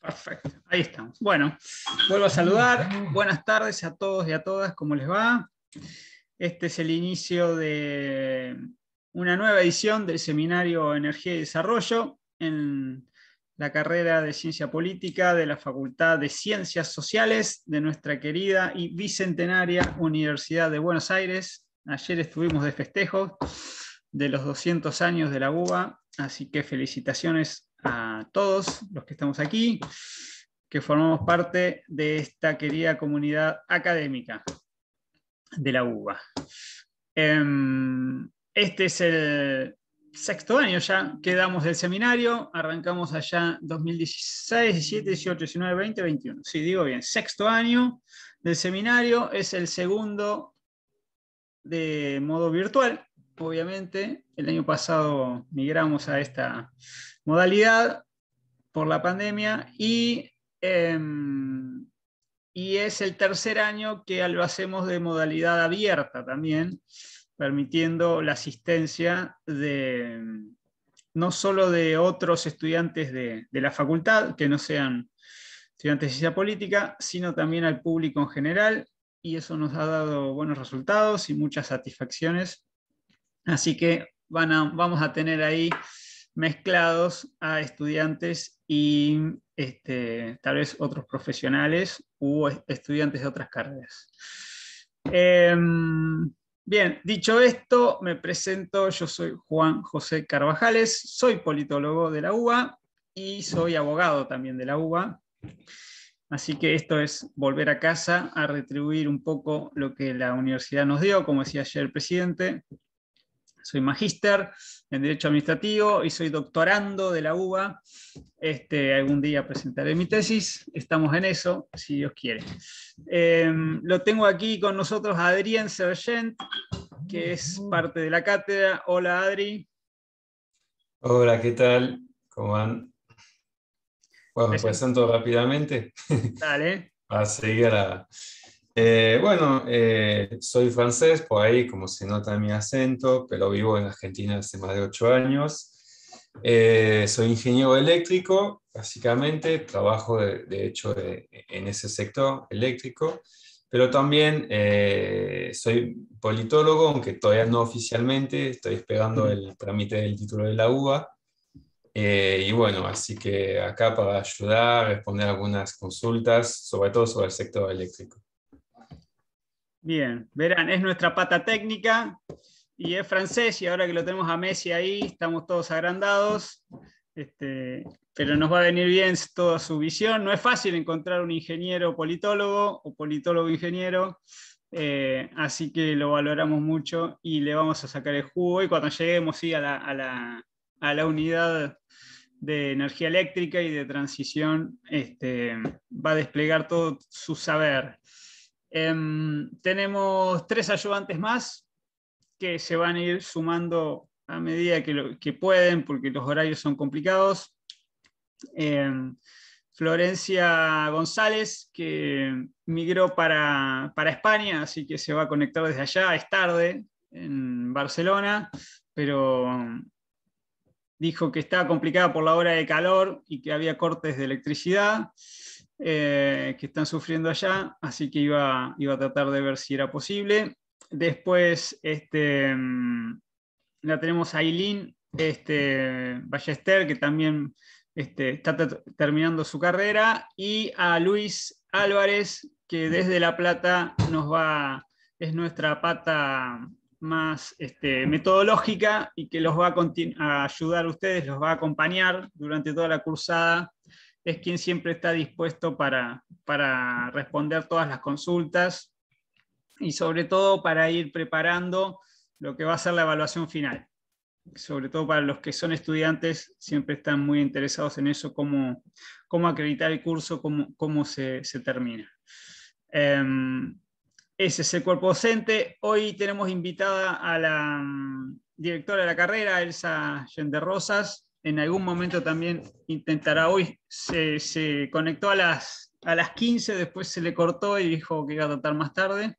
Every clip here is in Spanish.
Perfecto, ahí estamos. Bueno, vuelvo a saludar. Buenas tardes a todos y a todas, ¿cómo les va? Este es el inicio de una nueva edición del seminario Energía y Desarrollo en la carrera de Ciencia Política de la Facultad de Ciencias Sociales de nuestra querida y bicentenaria Universidad de Buenos Aires. Ayer estuvimos de festejo de los 200 años de la UBA, así que felicitaciones a todos los que estamos aquí, que formamos parte de esta querida comunidad académica de la UBA. Em, este es el sexto año ya quedamos del seminario, arrancamos allá 2016, 17, 18, 19, 20, 21. Sí, digo bien, sexto año del seminario es el segundo de modo virtual obviamente. El año pasado migramos a esta modalidad por la pandemia y, em, y es el tercer año que lo hacemos de modalidad abierta también, permitiendo la asistencia de em, no solo de otros estudiantes de la facultad, que no sean estudiantes de ciencia política, sino también al público en general, y eso nos ha dado buenos resultados y muchas satisfacciones Así que vamos a tener ahí mezclados a estudiantes y este, tal vez otros profesionales u estudiantes de otras carreras. Em, bien, dicho esto, me presento, yo soy Juan José Carvajales, soy politólogo de la UBA y soy abogado también de la UBA. Así que esto es volver a casa a retribuir un poco lo que la universidad nos dio, como decía ayer el presidente, soy magíster en Derecho Administrativo y soy doctorando de la UBA. Este, algún día presentaré mi tesis, estamos en eso, si Dios quiere. Em, lo tengo aquí con nosotros Adrián Sergent, que es parte de la cátedra. Hola Adri. Hola, ¿qué tal? ¿Cómo van? Bueno, presento rápidamente. Dale. Para seguir a eh, bueno, eh, soy francés, por ahí como se nota mi acento, pero vivo en Argentina hace más de ocho años. Eh, soy ingeniero eléctrico, básicamente, trabajo de, hecho en ese sector eléctrico, pero también soy politólogo, aunque todavía no oficialmente, estoy esperando el trámite del título de la UBA. y bueno, así que acá para ayudar, responder algunas consultas, sobre todo sobre el sector eléctrico. Bien, verán, es nuestra pata técnica y es francés y ahora que lo tenemos a Messi ahí, estamos todos agrandados, este, pero nos va a venir bien toda su visión. No es fácil encontrar un ingeniero politólogo o politólogo ingeniero, eh, así que lo valoramos mucho y le vamos a sacar el jugo y cuando lleguemos sí, a, la, unidad de energía eléctrica y de transición, este, va a desplegar todo su saber. Em, tenemos tres ayudantes más que se van a ir sumando a medida que, pueden, porque los horarios son complicados. Em, Florencia González, que migró para, para, España, así que se va a conectar desde allá, es tarde, en Barcelona, pero em, dijo que estaba complicada por la hora de calor y que había cortes de electricidad. Eh, que están sufriendo allá, así que iba, a tratar de ver si era posible. Después este, mm, la tenemos a Aileen este, Ballester, que también este, está terminando su carrera, y a Luis Álvarez, que desde La Plata nos va, es nuestra pata más este, metodológica y que los va a ayudar a ustedes, los va a acompañar durante toda la cursada es quien siempre está dispuesto para, para responder todas las consultas y sobre todo para ir preparando lo que va a ser la evaluación final. Sobre todo para los que son estudiantes, siempre están muy interesados en eso, cómo, acreditar el curso, cómo, se, termina. Em, ese es el cuerpo docente. Hoy tenemos invitada a la mm, directora de la carrera, Elsa Yender Rosas en algún momento también intentará hoy, se, conectó a las, a las 15, después se le cortó y dijo que iba a tratar más tarde,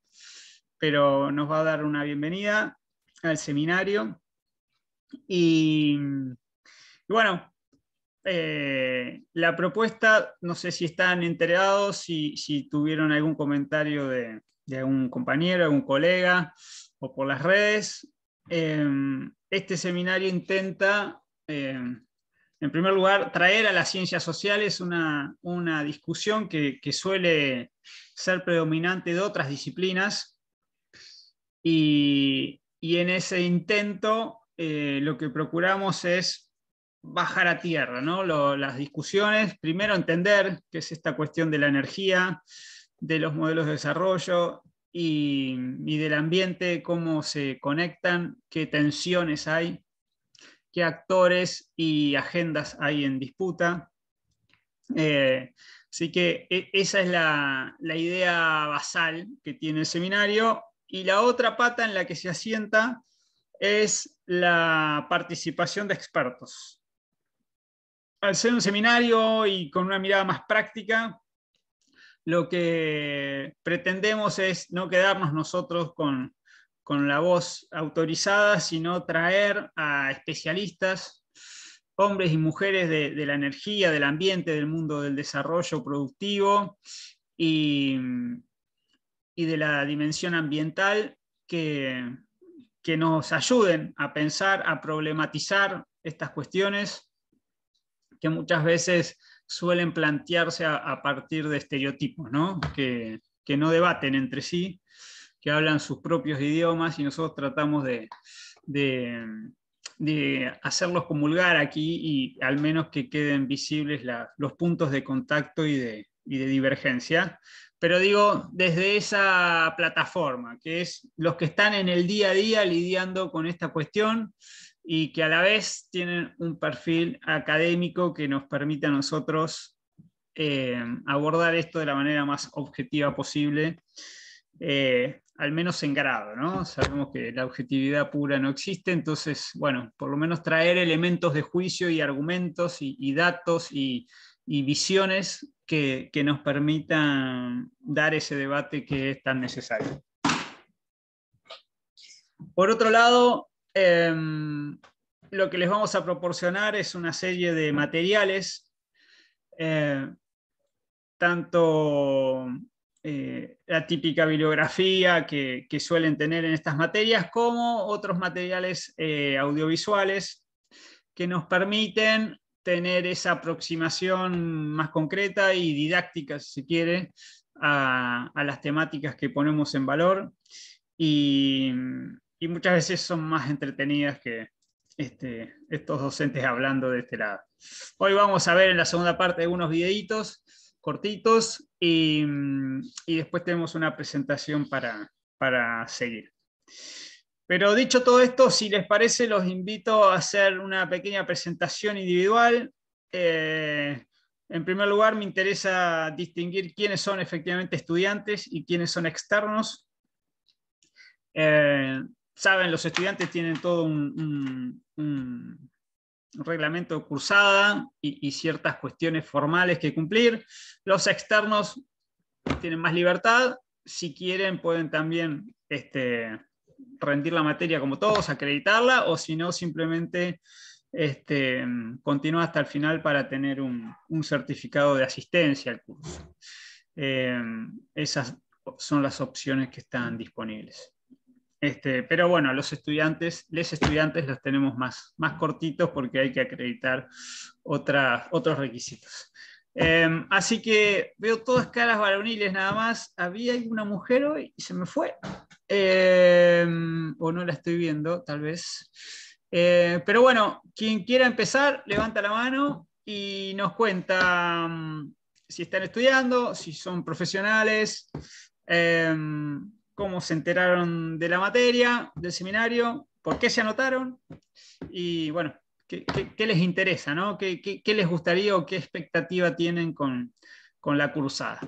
pero nos va a dar una bienvenida al seminario. Y, bueno, eh, la propuesta, no sé si están enterados, si, si tuvieron algún comentario de, de, algún compañero, algún colega o por las redes. Em, este seminario intenta eh, en primer lugar, traer a las ciencias sociales una, una discusión que, suele ser predominante de otras disciplinas y, en ese intento eh, lo que procuramos es bajar a tierra ¿no? las discusiones, primero entender qué es esta cuestión de la energía, de los modelos de desarrollo, y, y, del ambiente, cómo se conectan, qué tensiones hay qué actores y agendas hay en disputa. Eh, así que e, esa es la, idea basal que tiene el seminario. Y la otra pata en la que se asienta es la participación de expertos. Al ser un seminario y con una mirada más práctica, lo que pretendemos es no quedarnos nosotros con con la voz autorizada, sino traer a especialistas, hombres y mujeres de, la energía, del ambiente, del mundo del desarrollo productivo y, de la dimensión ambiental que, nos ayuden a pensar, a problematizar estas cuestiones que muchas veces suelen plantearse a, partir de estereotipos, que, no debaten entre sí, que hablan sus propios idiomas y nosotros tratamos de, de, hacerlos comulgar aquí y al menos que queden visibles los puntos de contacto y de, de divergencia, pero digo desde esa plataforma, que es los que están en el día a día lidiando con esta cuestión y que a la vez tienen un perfil académico que nos permite a nosotros eh, abordar esto de la manera más objetiva posible, eh, al menos en grado, ¿no? Sabemos que la objetividad pura no existe, entonces, bueno, por lo menos traer elementos de juicio y argumentos y, datos y, visiones que, nos permitan dar ese debate que es tan necesario. Por otro lado, em, lo que les vamos a proporcionar es una serie de materiales, eh, tanto eh, la típica bibliografía que, suelen tener en estas materias, como otros materiales eh, audiovisuales que nos permiten tener esa aproximación más concreta y didáctica, si se quiere, a, las temáticas que ponemos en valor y, muchas veces son más entretenidas que este, estos docentes hablando de este lado. Hoy vamos a ver en la segunda parte unos videitos cortitos mm, y, después tenemos una presentación para, seguir. Pero dicho todo esto, si les parece, los invito a hacer una pequeña presentación individual. Eh, en primer lugar, me interesa distinguir quiénes son efectivamente estudiantes y quiénes son externos. Eh, saben, los estudiantes tienen todo un, reglamento de cursada y, ciertas cuestiones formales que cumplir. Los externos tienen más libertad. Si quieren, pueden también este, rendir la materia como todos, acreditarla, o si no, simplemente este, continúa hasta el final para tener un, certificado de asistencia al curso. Eh, esas son las opciones que están disponibles. Este, pero bueno, los estudiantes, les estudiantes los tenemos más, más cortitos porque hay que acreditar otros requisitos. Em, así que veo todas caras varoniles nada más. Había una mujer hoy y se me fue. Em, o no la estoy viendo, tal vez. Eh, pero bueno, quien quiera empezar, levanta la mano y nos cuenta mm, si están estudiando, si son profesionales. Em, cómo se enteraron de la materia, del seminario, por qué se anotaron y bueno, qué, les interesa, ¿no? ¿Qué, les gustaría o qué expectativa tienen con, la cursada.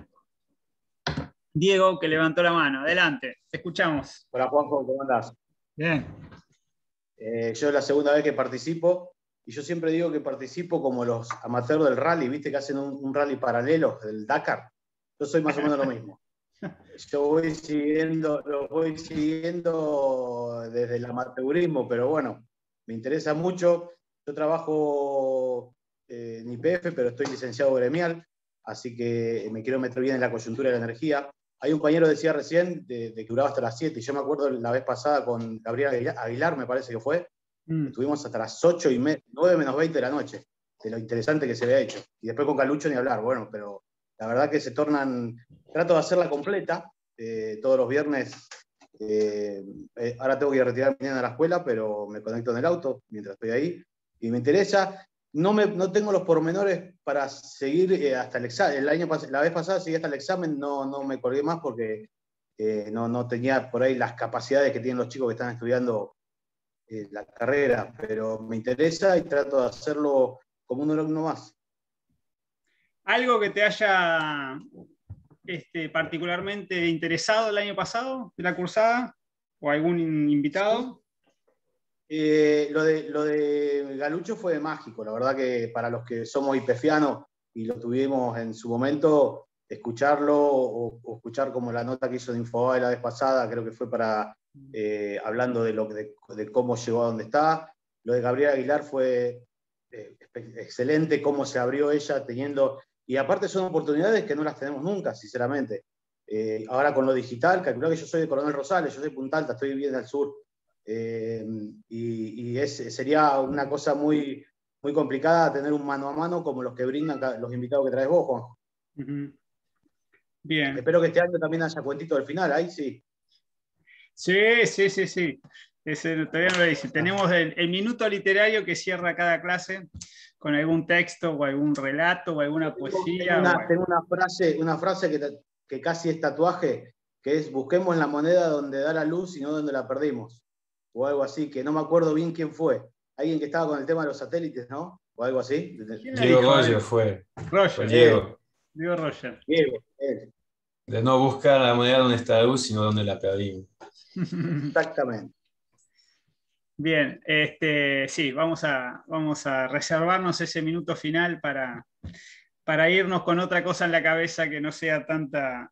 Diego, que levantó la mano. Adelante, te escuchamos. Hola Juanjo, ¿cómo andás? Bien. Eh, yo es la segunda vez que participo y yo siempre digo que participo como los amateurs del rally, viste que hacen un, rally paralelo, el Dakar. Yo soy más o menos lo mismo. Yo voy siguiendo, lo voy siguiendo desde el amateurismo, pero bueno, me interesa mucho. Yo trabajo eh, en IPF, pero estoy licenciado gremial, así que me quiero meter bien en la coyuntura de la energía. Hay un compañero decía recién de, que duraba hasta las 7, y yo me acuerdo la vez pasada con Gabriel Aguilar, me parece que fue, mm. estuvimos hasta las 8 y media, 9 menos 20 de la noche, de lo interesante que se había hecho. Y después con Calucho ni hablar, bueno, pero la verdad que se tornan, trato de hacerla completa, eh, todos los viernes. Eh, eh, ahora tengo que ir a retirar mañana a la escuela, pero me conecto en el auto mientras estoy ahí y me interesa. No, no tengo los pormenores para seguir hasta el examen. la vez pasada seguí hasta el examen, no, no me colgué más porque no, no tenía por ahí las capacidades que tienen los chicos que están estudiando la carrera, pero me interesa y trato de hacerlo como un alumno más. ¿Algo que te haya este, particularmente interesado el año pasado de la cursada? ¿O algún invitado? Eh, lo, de, lo de Galucho fue mágico, la verdad que para los que somos hipefianos y lo tuvimos en su momento, escucharlo o, escuchar como la nota que hizo de Infobae la vez pasada, creo que fue para eh, hablando de, lo, de, cómo llegó a donde está. Lo de Gabriela Aguilar fue eh, excelente, cómo se abrió ella teniendo y aparte son oportunidades que no las tenemos nunca, sinceramente. Eh, ahora con lo digital, calculo que yo soy de Coronel Rosales, yo soy alta, estoy viviendo al sur. Eh, y, sería una cosa muy, muy complicada tener un mano a mano como los que brindan los invitados que traes vos, Juan. Bien. Espero que este año también haya cuentito del final, ahí sí. Sí, sí, sí, sí. Tenemos el, minuto literario que cierra cada clase con algún texto o algún relato o alguna poesía. Tengo una, frase, una frase que, que, casi es tatuaje, que es busquemos la moneda donde da la luz y no donde la perdimos. O algo así, que no me acuerdo bien quién fue. Alguien que estaba con el tema de los satélites, ¿no? O algo así. Diego Roger fue. Roger. Diego. Diego Roger. Diego, De no buscar la moneda donde está la luz, sino donde la perdimos. Exactamente. Bien, este, sí, vamos a, reservarnos ese minuto final para, irnos con otra cosa en la cabeza que no sea tanta,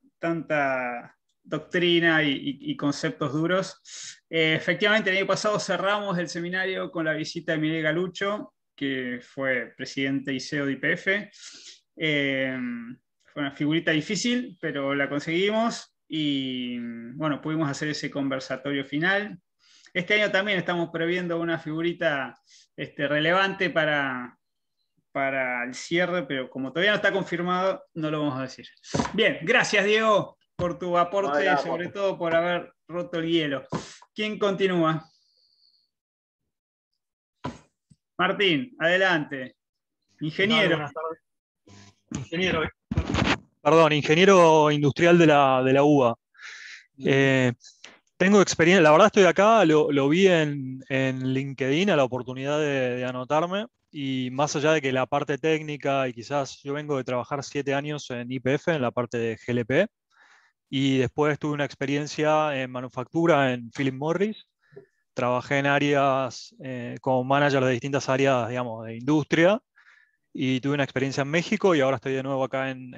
doctrina y, conceptos duros. Eh, efectivamente, el año pasado cerramos el seminario con la visita de Miguel Galucho, que fue presidente y CEO de IPF. Eh, fue una figurita difícil, pero la conseguimos y bueno, pudimos hacer ese conversatorio final este año también estamos previendo una figurita este, relevante para, para el cierre, pero como todavía no está confirmado, no lo vamos a decir. Bien, gracias Diego por tu aporte y sobre todo por haber roto el hielo. ¿Quién continúa? Martín, adelante. Ingeniero. ingeniero. ¿eh? Perdón, ingeniero industrial de la, de la UBA. Tengo experiencia, la verdad estoy acá, lo, vi en, LinkedIn a la oportunidad de, anotarme y más allá de que la parte técnica y quizás yo vengo de trabajar siete años en IPF, en la parte de GLP, y después tuve una experiencia en manufactura en Philip Morris, trabajé en áreas eh, como manager de distintas áreas, digamos, de industria, y tuve una experiencia en México y ahora estoy de nuevo acá en,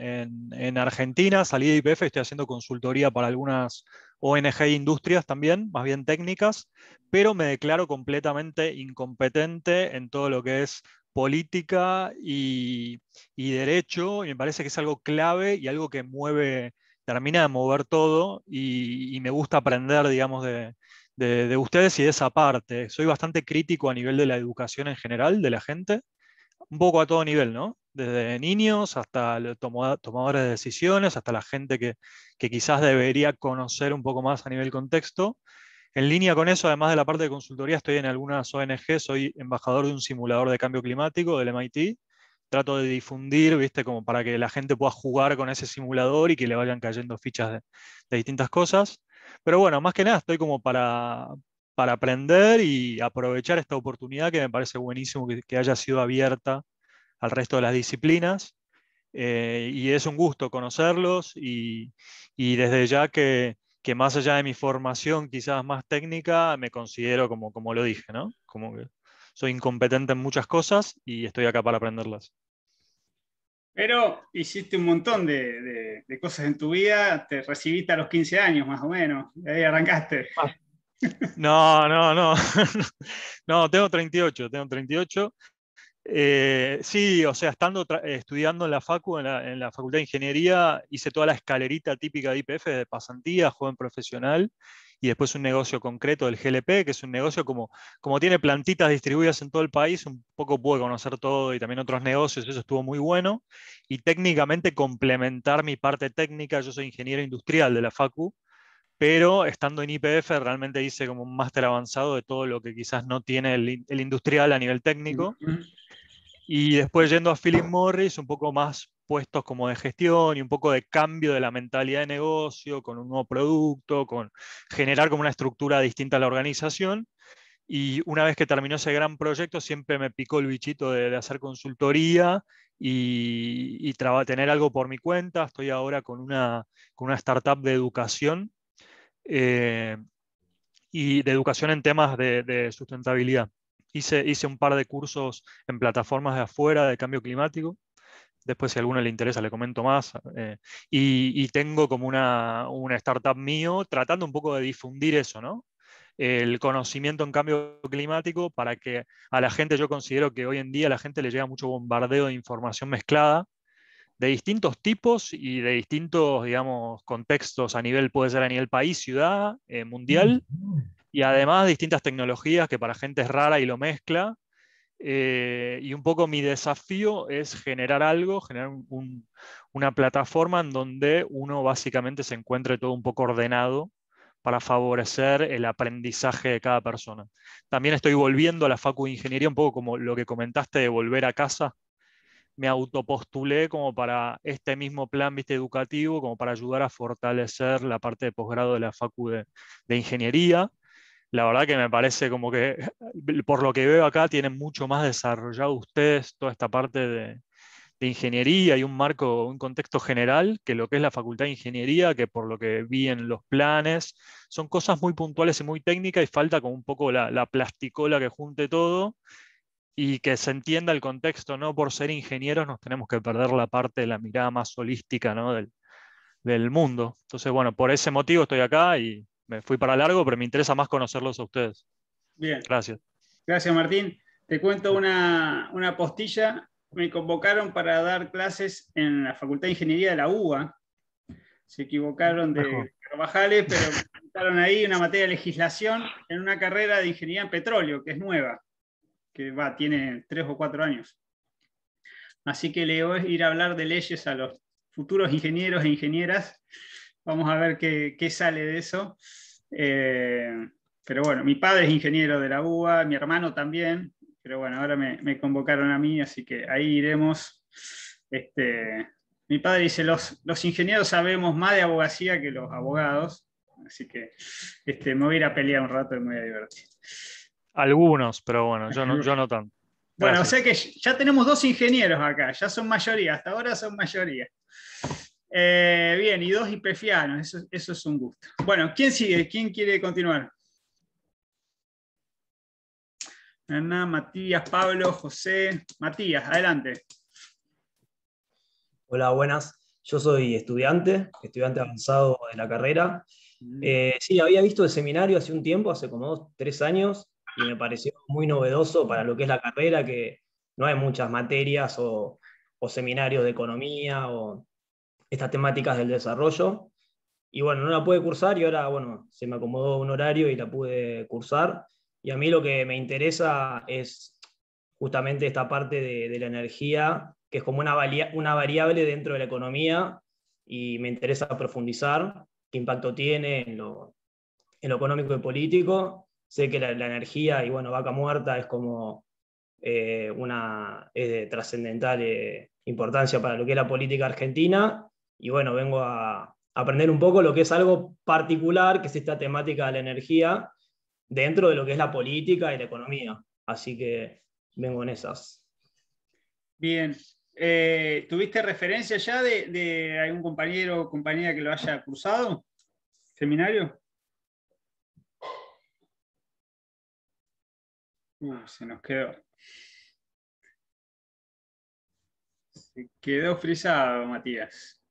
en Argentina. Salí de IPF, estoy haciendo consultoría para algunas ONG Industrias también, más bien técnicas, pero me declaro completamente incompetente en todo lo que es política y, derecho, y me parece que es algo clave y algo que mueve, termina de mover todo, y, me gusta aprender, digamos, de, ustedes y de esa parte. Soy bastante crítico a nivel de la educación en general, de la gente, un poco a todo nivel, ¿no? desde niños hasta tomadores de decisiones, hasta la gente que, quizás debería conocer un poco más a nivel contexto. En línea con eso, además de la parte de consultoría, estoy en algunas ONG, soy embajador de un simulador de cambio climático del MIT. Trato de difundir, ¿viste? Como para que la gente pueda jugar con ese simulador y que le vayan cayendo fichas de, distintas cosas. Pero bueno, más que nada estoy como para, para aprender y aprovechar esta oportunidad que me parece buenísimo que haya sido abierta al resto de las disciplinas. Eh, y es un gusto conocerlos y, desde ya que, más allá de mi formación quizás más técnica, me considero como, como lo dije, ¿no? Como que soy incompetente en muchas cosas y estoy acá para aprenderlas. Pero hiciste un montón de, cosas en tu vida, te recibiste a los 15 años más o menos, y ahí arrancaste. Ah. No, no, no. No, tengo 38, tengo 38. Eh, sí, o sea, estando eh, estudiando en la Facu, en la, Facultad de Ingeniería, hice toda la escalerita típica de IPF de pasantía, joven profesional, y después un negocio concreto del GLP, que es un negocio como, como tiene plantitas distribuidas en todo el país, un poco pude conocer todo y también otros negocios, eso estuvo muy bueno. Y técnicamente complementar mi parte técnica, yo soy ingeniero industrial de la Facu, pero estando en IPF realmente hice como un máster avanzado de todo lo que quizás no tiene el, industrial a nivel técnico. Y después yendo a Philip Morris, un poco más puestos como de gestión y un poco de cambio de la mentalidad de negocio, con un nuevo producto, con generar como una estructura distinta a la organización. Y una vez que terminó ese gran proyecto, siempre me picó el bichito de, hacer consultoría y, tener algo por mi cuenta. Estoy ahora con una, con una startup de educación eh, y de educación en temas de sustentabilidad hice, hice un par de cursos en plataformas de afuera de cambio climático. Después, si a alguno le interesa, le comento más. Eh, y, tengo como una, startup mío tratando un poco de difundir eso, ¿no? el conocimiento en cambio climático para que a la gente, yo considero que hoy en día a la gente le llega mucho bombardeo de información mezclada de distintos tipos y de distintos, digamos, contextos a nivel, puede ser a nivel país, ciudad, eh, mundial, y además distintas tecnologías que para gente es rara y lo mezcla. Eh, y un poco mi desafío es generar algo, generar una plataforma en donde uno básicamente se encuentre todo un poco ordenado para favorecer el aprendizaje de cada persona. También estoy volviendo a la Facu de Ingeniería, un poco como lo que comentaste de volver a casa. Me autopostulé como para este mismo plan educativo, como para ayudar a fortalecer la parte de posgrado de la Facu de, de Ingeniería la verdad que me parece como que, por lo que veo acá, tienen mucho más desarrollado ustedes toda esta parte de, ingeniería y un marco, un contexto general que lo que es la facultad de ingeniería, que por lo que vi en los planes, son cosas muy puntuales y muy técnicas y falta como un poco la, la plasticola que junte todo y que se entienda el contexto, no por ser ingenieros nos tenemos que perder la parte de la mirada más holística ¿no? del, del mundo. Entonces, bueno, por ese motivo estoy acá y me fui para largo, pero me interesa más conocerlos a ustedes. Bien. Gracias. Gracias, Martín. Te cuento una, postilla. Me convocaron para dar clases en la Facultad de Ingeniería de la UBA. Se equivocaron de trabajales pero me ahí una materia de legislación en una carrera de ingeniería en petróleo, que es nueva, que va, tiene tres o cuatro años. Así que le voy a ir a hablar de leyes a los futuros ingenieros e ingenieras Vamos a ver qué, sale de eso. Eh, pero bueno, mi padre es ingeniero de la UBA, mi hermano también, pero bueno, ahora me, convocaron a mí, así que ahí iremos. Este, mi padre dice, los, ingenieros sabemos más de abogacía que los abogados, así que este, me voy a ir pelear un rato y me voy a divertir. Algunos, pero bueno, yo no, yo no tanto. Bueno, o sea que ya tenemos dos ingenieros acá, ya son mayoría, hasta ahora son mayoría. Eh, bien, y dos hipefianos, eso, eso es un gusto. Bueno, ¿quién sigue? ¿Quién quiere continuar? Ana, Matías, Pablo, José. Matías, adelante. Hola, buenas. Yo soy estudiante, estudiante avanzado de la carrera. Mm. Eh, sí, había visto el seminario hace un tiempo, hace como dos, tres años, y me pareció muy novedoso para lo que es la carrera, que no hay muchas materias o, o seminarios de economía o estas temáticas del desarrollo. Y bueno, no la pude cursar y ahora, bueno, se me acomodó un horario y la pude cursar. Y a mí lo que me interesa es justamente esta parte de, la energía, que es como una, una variable dentro de la economía y me interesa profundizar qué impacto tiene en lo, económico y político. Sé que la, energía y bueno, vaca muerta es como eh, una es de trascendental eh, importancia para lo que es la política argentina y bueno, vengo a aprender un poco lo que es algo particular, que es esta temática de la energía dentro de lo que es la política y la economía. Así que vengo en esas. Bien. Eh, ¿Tuviste referencia ya de, algún compañero o compañía que lo haya cursado? ¿Seminario? Uh, se nos quedó. Se quedó frisado, Matías.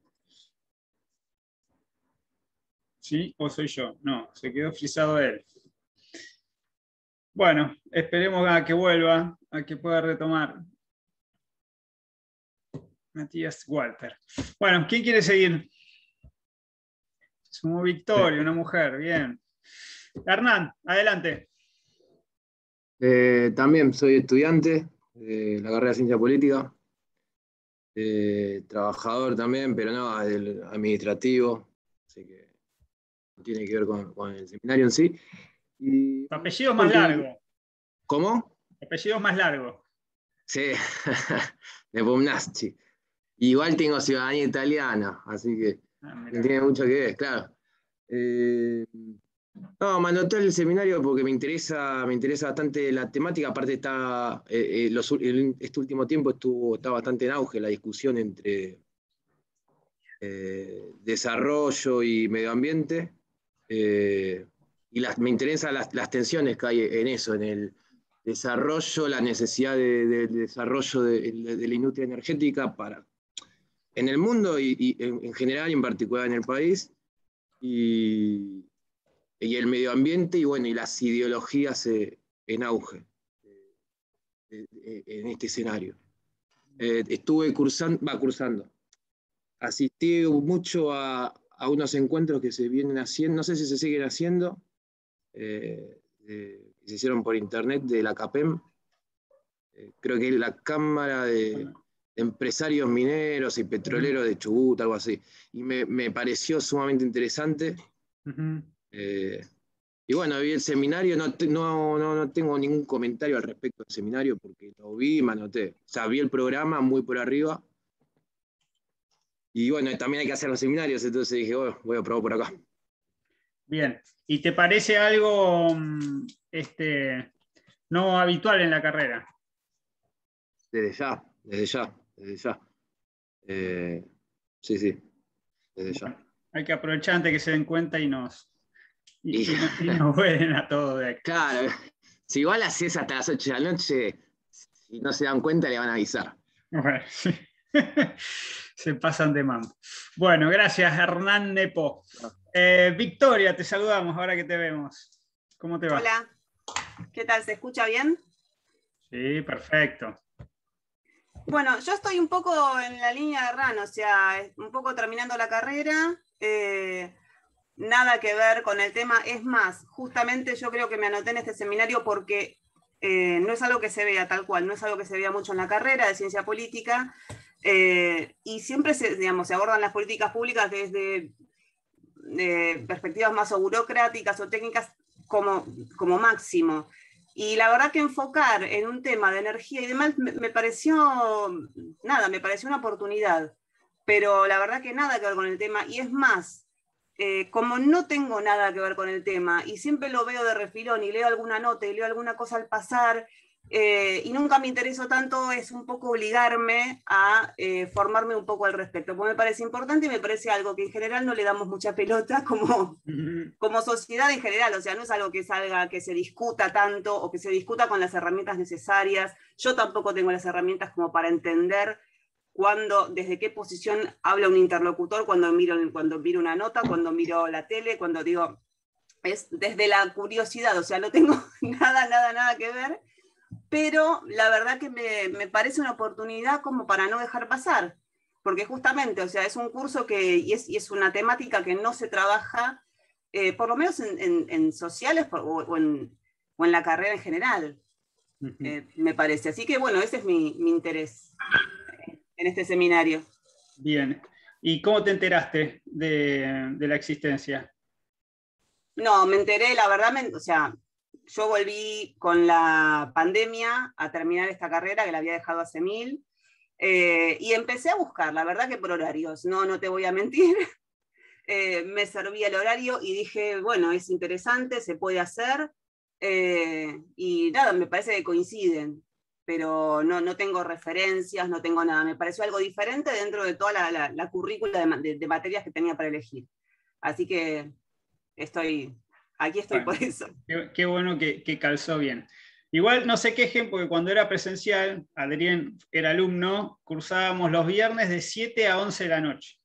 ¿Sí? ¿O soy yo? No, se quedó frisado él. Bueno, esperemos a que vuelva, a que pueda retomar. Matías Walter. Bueno, ¿quién quiere seguir? Sumo Victoria, una mujer, bien. Hernán, adelante. Eh, también soy estudiante de la carrera de Ciencia Política, eh, trabajador también, pero no, administrativo, así que tiene que ver con, el seminario en sí. Y, más largo. ¿Cómo? Tu más largo. Sí, de Igual tengo ciudadanía italiana, así que ah, tiene mucho que ver, claro. Eh, no, me anoté el seminario porque me interesa, me interesa bastante la temática. Aparte está, eh, eh, este último tiempo estuvo, está bastante en auge la discusión entre desarrollo y medio ambiente. Eh, y me interesan las, tensiones que hay en eso, en el desarrollo, la necesidad del desarrollo de, la industria energética para, en el mundo y, en, general, y en particular en el país, y, el medio ambiente, y bueno, y las ideologías eh, en auge eh, en este escenario. estuve cursando, va cursando. Asistí mucho a, a unos encuentros que se vienen haciendo, no sé si se siguen haciendo, eh, eh, se hicieron por internet de la CAPEM. Eh, creo que es la Cámara de, Empresarios Mineros y Petroleros de Chubut, algo así. Y me, pareció sumamente interesante. y bueno, vi el seminario, no, no, tengo ningún comentario al respecto del seminario porque lo vi, manoté. O sea, vi el programa muy por arriba y bueno, también hay que hacer los seminarios, entonces dije, oh, voy a probar por acá. Bien, ¿y te parece algo mm, este, no habitual en la carrera? Desde ya, desde ya, desde ya. Eh, sí, sí, desde ya. Hay que aprovechar antes que se den cuenta y nos, y, nos vuelen a todos de acá. Claro, si igual hacés hasta las 8 de la noche, si no se dan cuenta le van a avisar. Bueno, sí. Se pasan de mambo. Bueno, gracias Hernán Nepo. Eh, Victoria, te saludamos ahora que te vemos. ¿Cómo te va? Hola, ¿qué tal? ¿Se escucha bien? Sí, perfecto. Bueno, yo estoy un poco en la línea de Ran, o sea, un poco terminando la carrera, eh, nada que ver con el tema. Es más, justamente yo creo que me anoté en este seminario porque eh, no es algo que se vea tal cual, no es algo que se vea mucho en la carrera de ciencia política, eh, y siempre se, digamos, se abordan las políticas públicas desde eh, perspectivas más o burocráticas o técnicas como, como máximo. Y la verdad que enfocar en un tema de energía y demás me, pareció, nada, me pareció una oportunidad, pero la verdad que nada que ver con el tema. Y es más, eh, como no tengo nada que ver con el tema y siempre lo veo de refilón y leo alguna nota y leo alguna cosa al pasar eh, y nunca me interesó tanto, es un poco obligarme a eh, formarme un poco al respecto, porque me parece importante y me parece algo que en general no le damos mucha pelota como, como sociedad en general, o sea, no es algo que salga, que se discuta tanto o que se discuta con las herramientas necesarias. Yo tampoco tengo las herramientas como para entender desde qué posición habla un interlocutor, cuando miro, cuando miro una nota, cuando miro la tele, cuando digo, es desde la curiosidad, o sea, no tengo nada, nada, nada que ver pero la verdad que me, parece una oportunidad como para no dejar pasar, porque justamente, o sea, es un curso que, y es, una temática que no se trabaja, eh, por lo menos en, sociales o, en, la carrera en general, eh, me parece. Así que bueno, ese es mi, interés en este seminario. Bien, ¿Y cómo te enteraste de, la existencia? No, me enteré, la verdad, o sea, yo volví con la pandemia a terminar esta carrera que la había dejado hace mil eh, y empecé a buscar, la verdad que por horarios, no, no te voy a mentir. Eh, me servía el horario y dije, bueno, es interesante, se puede hacer. Eh, y nada, me parece que coinciden, pero no, tengo referencias, no tengo nada. Me pareció algo diferente dentro de toda la, la, currícula de, de materias que tenía para elegir. Así que estoy Aquí estoy por eso. Qué, bueno que, calzó bien. Igual no se quejen porque cuando era presencial, Adrián era alumno, cursábamos los viernes de 7 a 11 de la noche.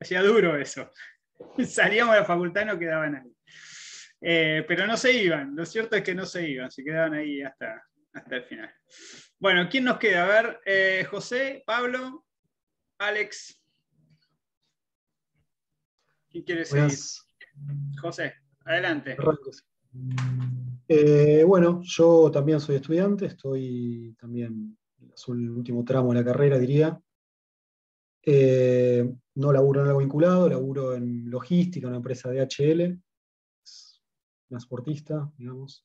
Hacía duro eso. Salíamos de la facultad y no quedaban ahí. Eh, pero no se iban, lo cierto es que no se iban, se quedaban ahí hasta, el final. Bueno, ¿quién nos queda? A ver, eh, José, Pablo, Alex. ¿Quién quiere pues, seguir? José. Adelante. Eh, bueno, yo también soy estudiante, estoy también en el último tramo de la carrera, diría. Eh, no laburo en algo vinculado, laburo en logística, En una empresa de HL, transportista, digamos.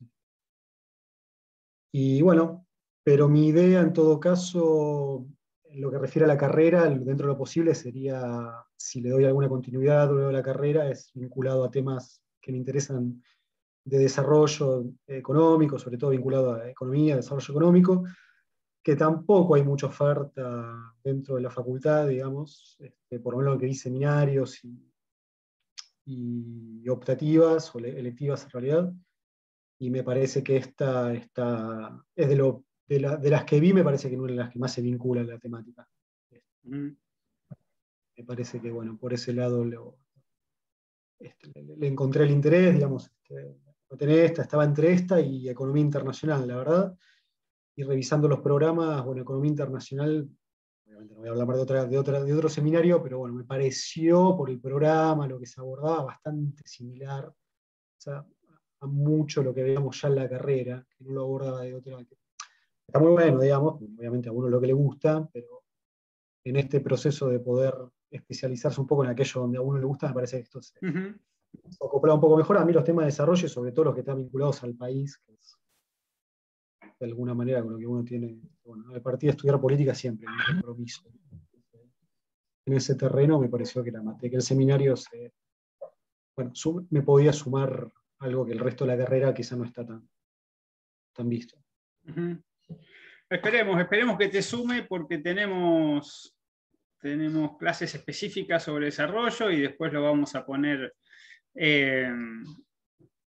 Y bueno, pero mi idea en todo caso, lo que refiere a la carrera, dentro de lo posible sería, si le doy alguna continuidad a la carrera, es vinculado a temas me interesan de desarrollo económico, sobre todo vinculado a economía, desarrollo económico, que tampoco hay mucha oferta dentro de la facultad, digamos, este, por lo menos que vi seminarios y, optativas o electivas en realidad, y me parece que esta, esta es de, lo, de, las que vi, me parece que no es de las que más se vincula la temática. Me parece que, bueno, por ese lado lo, este, le, encontré el interés, digamos, este, esta, estaba entre esta y economía internacional, la verdad. Y revisando los programas, bueno, economía internacional, obviamente no voy a hablar de, otra, de, otra, de otro seminario, pero bueno, me pareció por el programa, lo que se abordaba, bastante similar a mucho lo que veíamos ya en la carrera, que no lo abordaba de otra. Está muy bueno, digamos, obviamente a uno lo que le gusta, pero en este proceso de poder especializarse un poco en aquello donde a uno le gusta, me parece que esto se, ha un poco mejor. A mí los temas de desarrollo, sobre todo los que están vinculados al país, que es de alguna manera con lo que uno tiene, bueno, de partida estudiar política siempre, un compromiso. En ese terreno me pareció que, la, que el seminario se, bueno, me podía sumar algo que el resto de la carrera quizá no está tan, tan visto. Esperemos, esperemos que te sume porque tenemos tenemos clases específicas sobre desarrollo y después lo vamos a poner eh,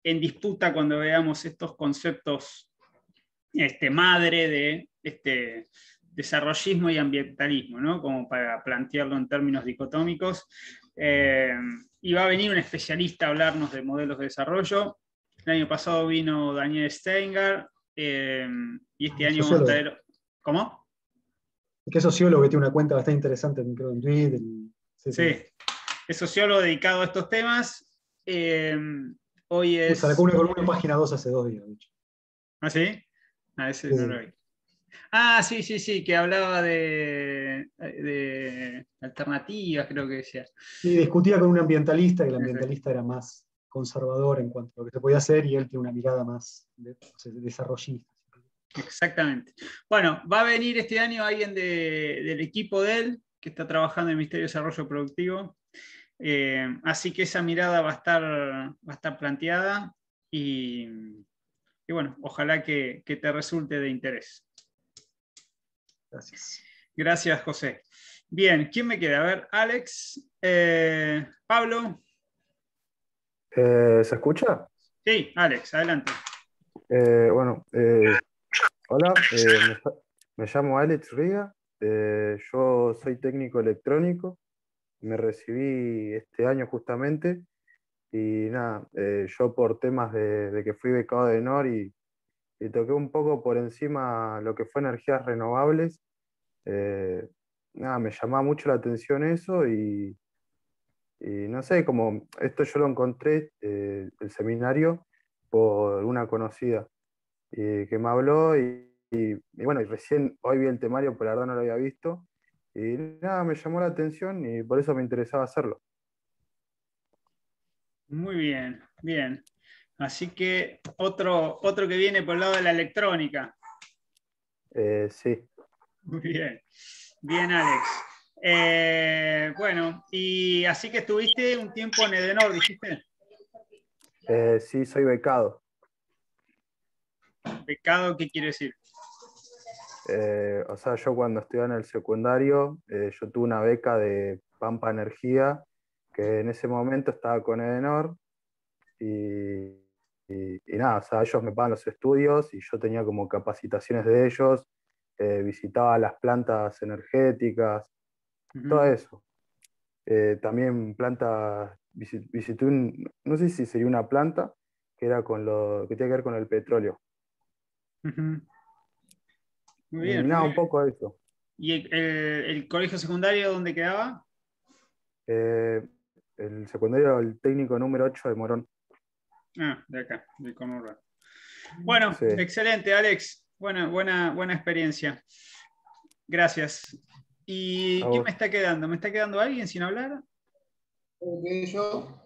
en disputa cuando veamos estos conceptos este, madre de este desarrollismo y ambientalismo, ¿no? como para plantearlo en términos dicotómicos. Eh, y va a venir un especialista a hablarnos de modelos de desarrollo. El año pasado vino Daniel Steinger eh, y este año vamos a ¿Cómo? que es sociólogo que tiene una cuenta bastante interesante en Twitter. Sí, es sociólogo dedicado a estos temas. Eh, hoy es. Sacó una columna en página 2 hace dos días, de hecho. ¿Ah, sí? Ah, ah sí, sí, sí, que hablaba de, alternativas, creo que decía. Sí, discutía con un ambientalista, y el ambientalista era más conservador en cuanto a lo que se podía hacer y él tiene una mirada más desarrollista. Exactamente. Bueno, va a venir este año alguien del equipo de él que está trabajando en Ministerio de Desarrollo Productivo. Eh, así que esa mirada va a estar, a estar planteada y, bueno, ojalá que, te resulte de interés. Gracias. Gracias, José. Bien, ¿quién me queda? A ver, Alex, eh, Pablo. Eh, ¿Se escucha? Sí, Alex, adelante. bueno, Hola, eh, me, llamo Alex Riga, eh, yo soy técnico electrónico, me recibí este año justamente y nada, eh, yo por temas de, que fui becado de NOR y, toqué un poco por encima lo que fue energías renovables, nada, me llamaba mucho la atención eso y, y no sé, como esto yo lo encontré, el seminario, por una conocida. Eh, que me habló y, bueno, y recién hoy vi el temario, pero la verdad no lo había visto. Y nada, me llamó la atención y por eso me interesaba hacerlo. Muy bien, bien. Así que otro, otro que viene por el lado de la electrónica. Eh, sí. Muy bien, bien Alex. Eh, bueno, y así que estuviste un tiempo en Edenor, dijiste. sí, soy becado. ¿Pecado qué quiere decir? Eh, o sea, yo cuando estudiaba en el secundario, eh, yo tuve una beca de Pampa Energía, que en ese momento estaba con Edenor, y, nada, o sea, ellos me pagan los estudios y yo tenía como capacitaciones de ellos, eh, visitaba las plantas energéticas, todo eso. también plantas, visité no sé si sería una planta, que era con lo que tiene que ver con el petróleo. Muy bien. Eh, un poco eso. ¿Y el, colegio secundario dónde quedaba? Eh, el secundario, el técnico número 8 de Morón. Ah, de acá, de Conurra. Bueno, excelente, Alex. buena, buena experiencia. Gracias. ¿Y qué me está quedando? ¿Me está quedando alguien sin hablar? Yo.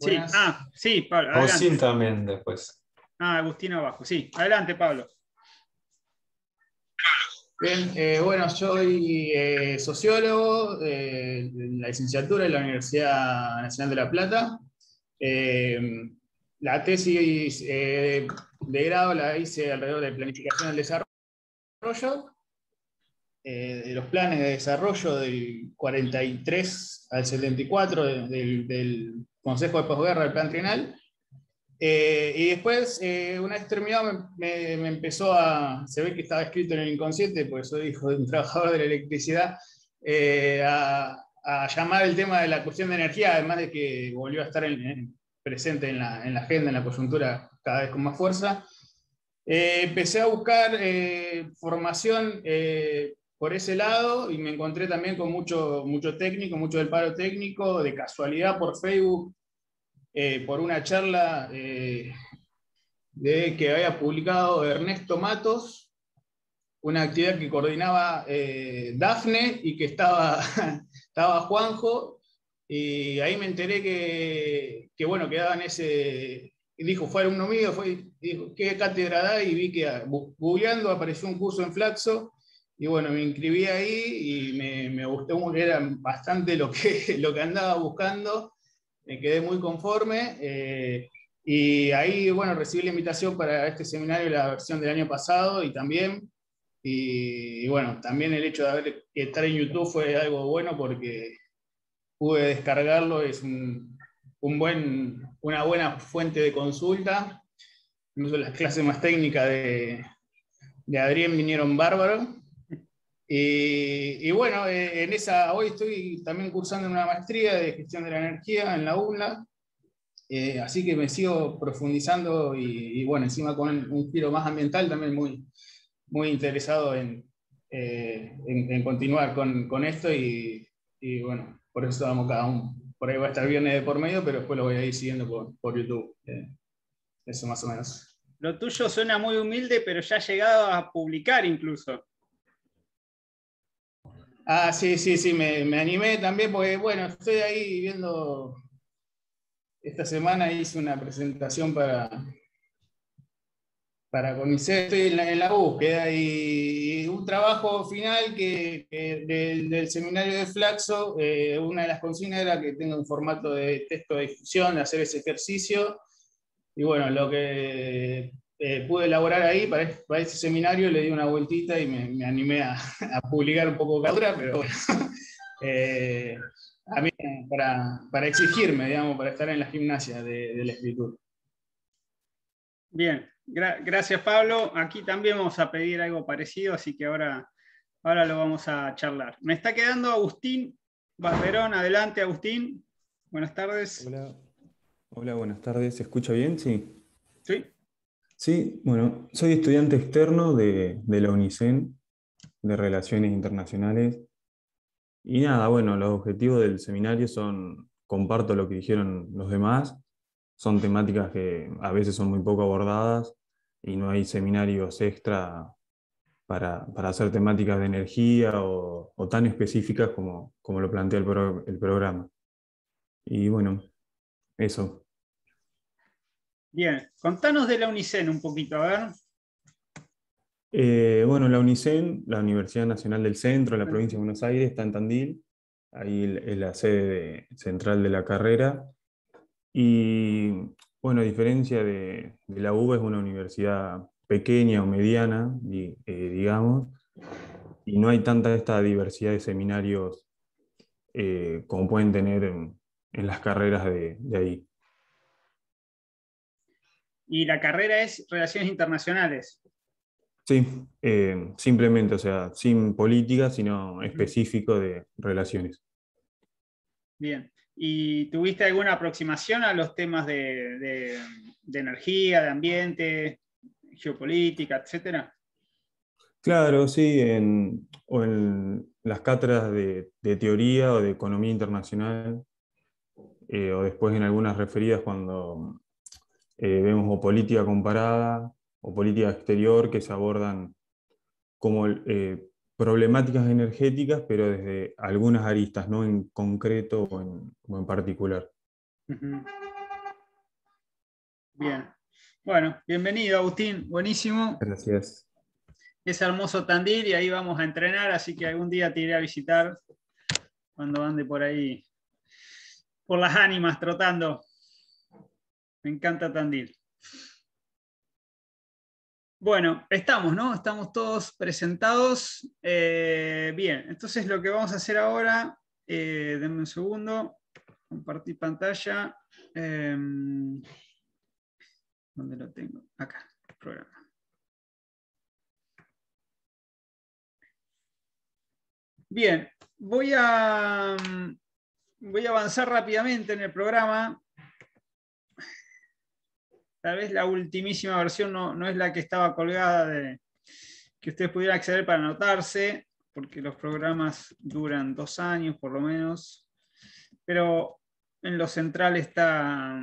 Sí, ah, sí, Pablo. O sin también después. Ah, Agustina abajo, sí. Adelante, Pablo. Bien, eh, bueno, soy eh, sociólogo eh, de la licenciatura de la Universidad Nacional de La Plata. la tesis de grado la hice alrededor de planificación del desarrollo, de los planes de desarrollo del 43 al 74 del, Consejo de Posguerra del Plan Trienal eh, y después, eh, una vez me, me, empezó a. Se ve que estaba escrito en el inconsciente, por soy hijo de un trabajador de la electricidad, eh, a, llamar el tema de la cuestión de energía, además de que volvió a estar presente en la, en la, agenda, en la coyuntura, cada vez con más fuerza. empecé a buscar formación por ese lado y me encontré también con mucho, mucho técnico, mucho del paro técnico, de casualidad por Facebook eh, por una charla eh, de, que había publicado Ernesto Matos, una actividad que coordinaba eh, Dafne y que estaba, estaba Juanjo, y ahí me enteré que, que bueno, quedaban ese, y dijo, fue uno mío, fue, dijo, ¿qué cátedra da? Y vi que ah, googleando apareció un curso en Flaxo, y bueno, me inscribí ahí y me, me gustó, era bastante lo que, lo que andaba buscando, me quedé muy conforme. Eh, y ahí, bueno, recibí la invitación para este seminario, la versión del año pasado y también. Y, bueno, también el hecho de estar en YouTube fue algo bueno porque pude descargarlo, es un, buen, una buena fuente de consulta. Incluso las clases más técnicas de, de Adrián vinieron bárbaro, eh, y, bueno, eh, en esa, hoy estoy también cursando una maestría de gestión de la energía en la UNLA, eh, así que me sigo profundizando y, bueno, encima con un giro más ambiental también muy, muy interesado en, en, continuar con, con esto y, y, bueno, por eso vamos cada uno. Por ahí va a estar viernes de por medio, pero después lo voy a ir siguiendo por, por YouTube. eso más o menos. Lo tuyo suena muy humilde, pero ya ha llegado a publicar incluso. Ah, sí, sí, sí, me, animé también porque, bueno, estoy ahí viendo, esta semana hice una presentación para, para CONICET, estoy en la, búsqueda y, un trabajo final que, del, seminario de Flaxo, eh, una de las consignas era que tenga un formato de texto de discusión, de hacer ese ejercicio. Y bueno, lo que eh, pude elaborar ahí para, para, ese seminario, le di una vueltita y me, animé a, publicar un poco cada pero eh, a mí para, exigirme, digamos, para estar en la gimnasia de, la escritura. Bien, gracias Pablo. Aquí también vamos a pedir algo parecido, así que ahora, ahora lo vamos a charlar. Me está quedando Agustín Barberón, adelante Agustín. Buenas tardes. Hola, Hola buenas tardes. ¿Se escucha bien? Sí. Sí. Sí, bueno, soy estudiante externo de, la UNICEN, de Relaciones Internacionales. Y nada, bueno, los objetivos del seminario son, comparto lo que dijeron los demás, son temáticas que a veces son muy poco abordadas y no hay seminarios extra para, hacer temáticas de energía o, tan específicas como, lo plantea el programa. Y bueno, eso. Bien, contanos de la UNICEN un poquito, a ver. Eh, bueno, la UNICEN, la Universidad Nacional del Centro, de la ah. provincia de Buenos Aires, está en Tandil, ahí es la sede central de la carrera. Y bueno, a diferencia de, la U, es una universidad pequeña o mediana, eh, digamos, y no hay tanta esta diversidad de seminarios eh, como pueden tener en, las carreras de ahí y la carrera es Relaciones Internacionales. Sí, eh, simplemente, o sea, sin política, sino específico de relaciones. Bien. ¿Y tuviste alguna aproximación a los temas de, energía, de ambiente, geopolítica, etcétera? Claro, sí, en, o en las cátedras de, teoría o de economía internacional, eh, o después en algunas referidas cuando eh, vemos o política comparada o política exterior que se abordan como eh, problemáticas energéticas, pero desde algunas aristas, no en concreto o en, particular. Bien. Bueno, bienvenido Agustín, buenísimo. Gracias. Es hermoso Tandil y ahí vamos a entrenar, así que algún día te iré a visitar cuando ande por ahí, por las ánimas trotando. Me encanta Tandil. Bueno, estamos, ¿no? Estamos todos presentados. Eh, bien, entonces lo que vamos a hacer ahora, eh, denme un segundo, compartir pantalla. Em, ¿Dónde lo tengo? Acá, programa. Bien, voy a, em, voy a avanzar rápidamente en el programa. Tal vez la ultimísima versión no, es la que estaba colgada de que ustedes pudieran acceder para anotarse, porque los programas duran dos años por lo menos. Pero en lo central está,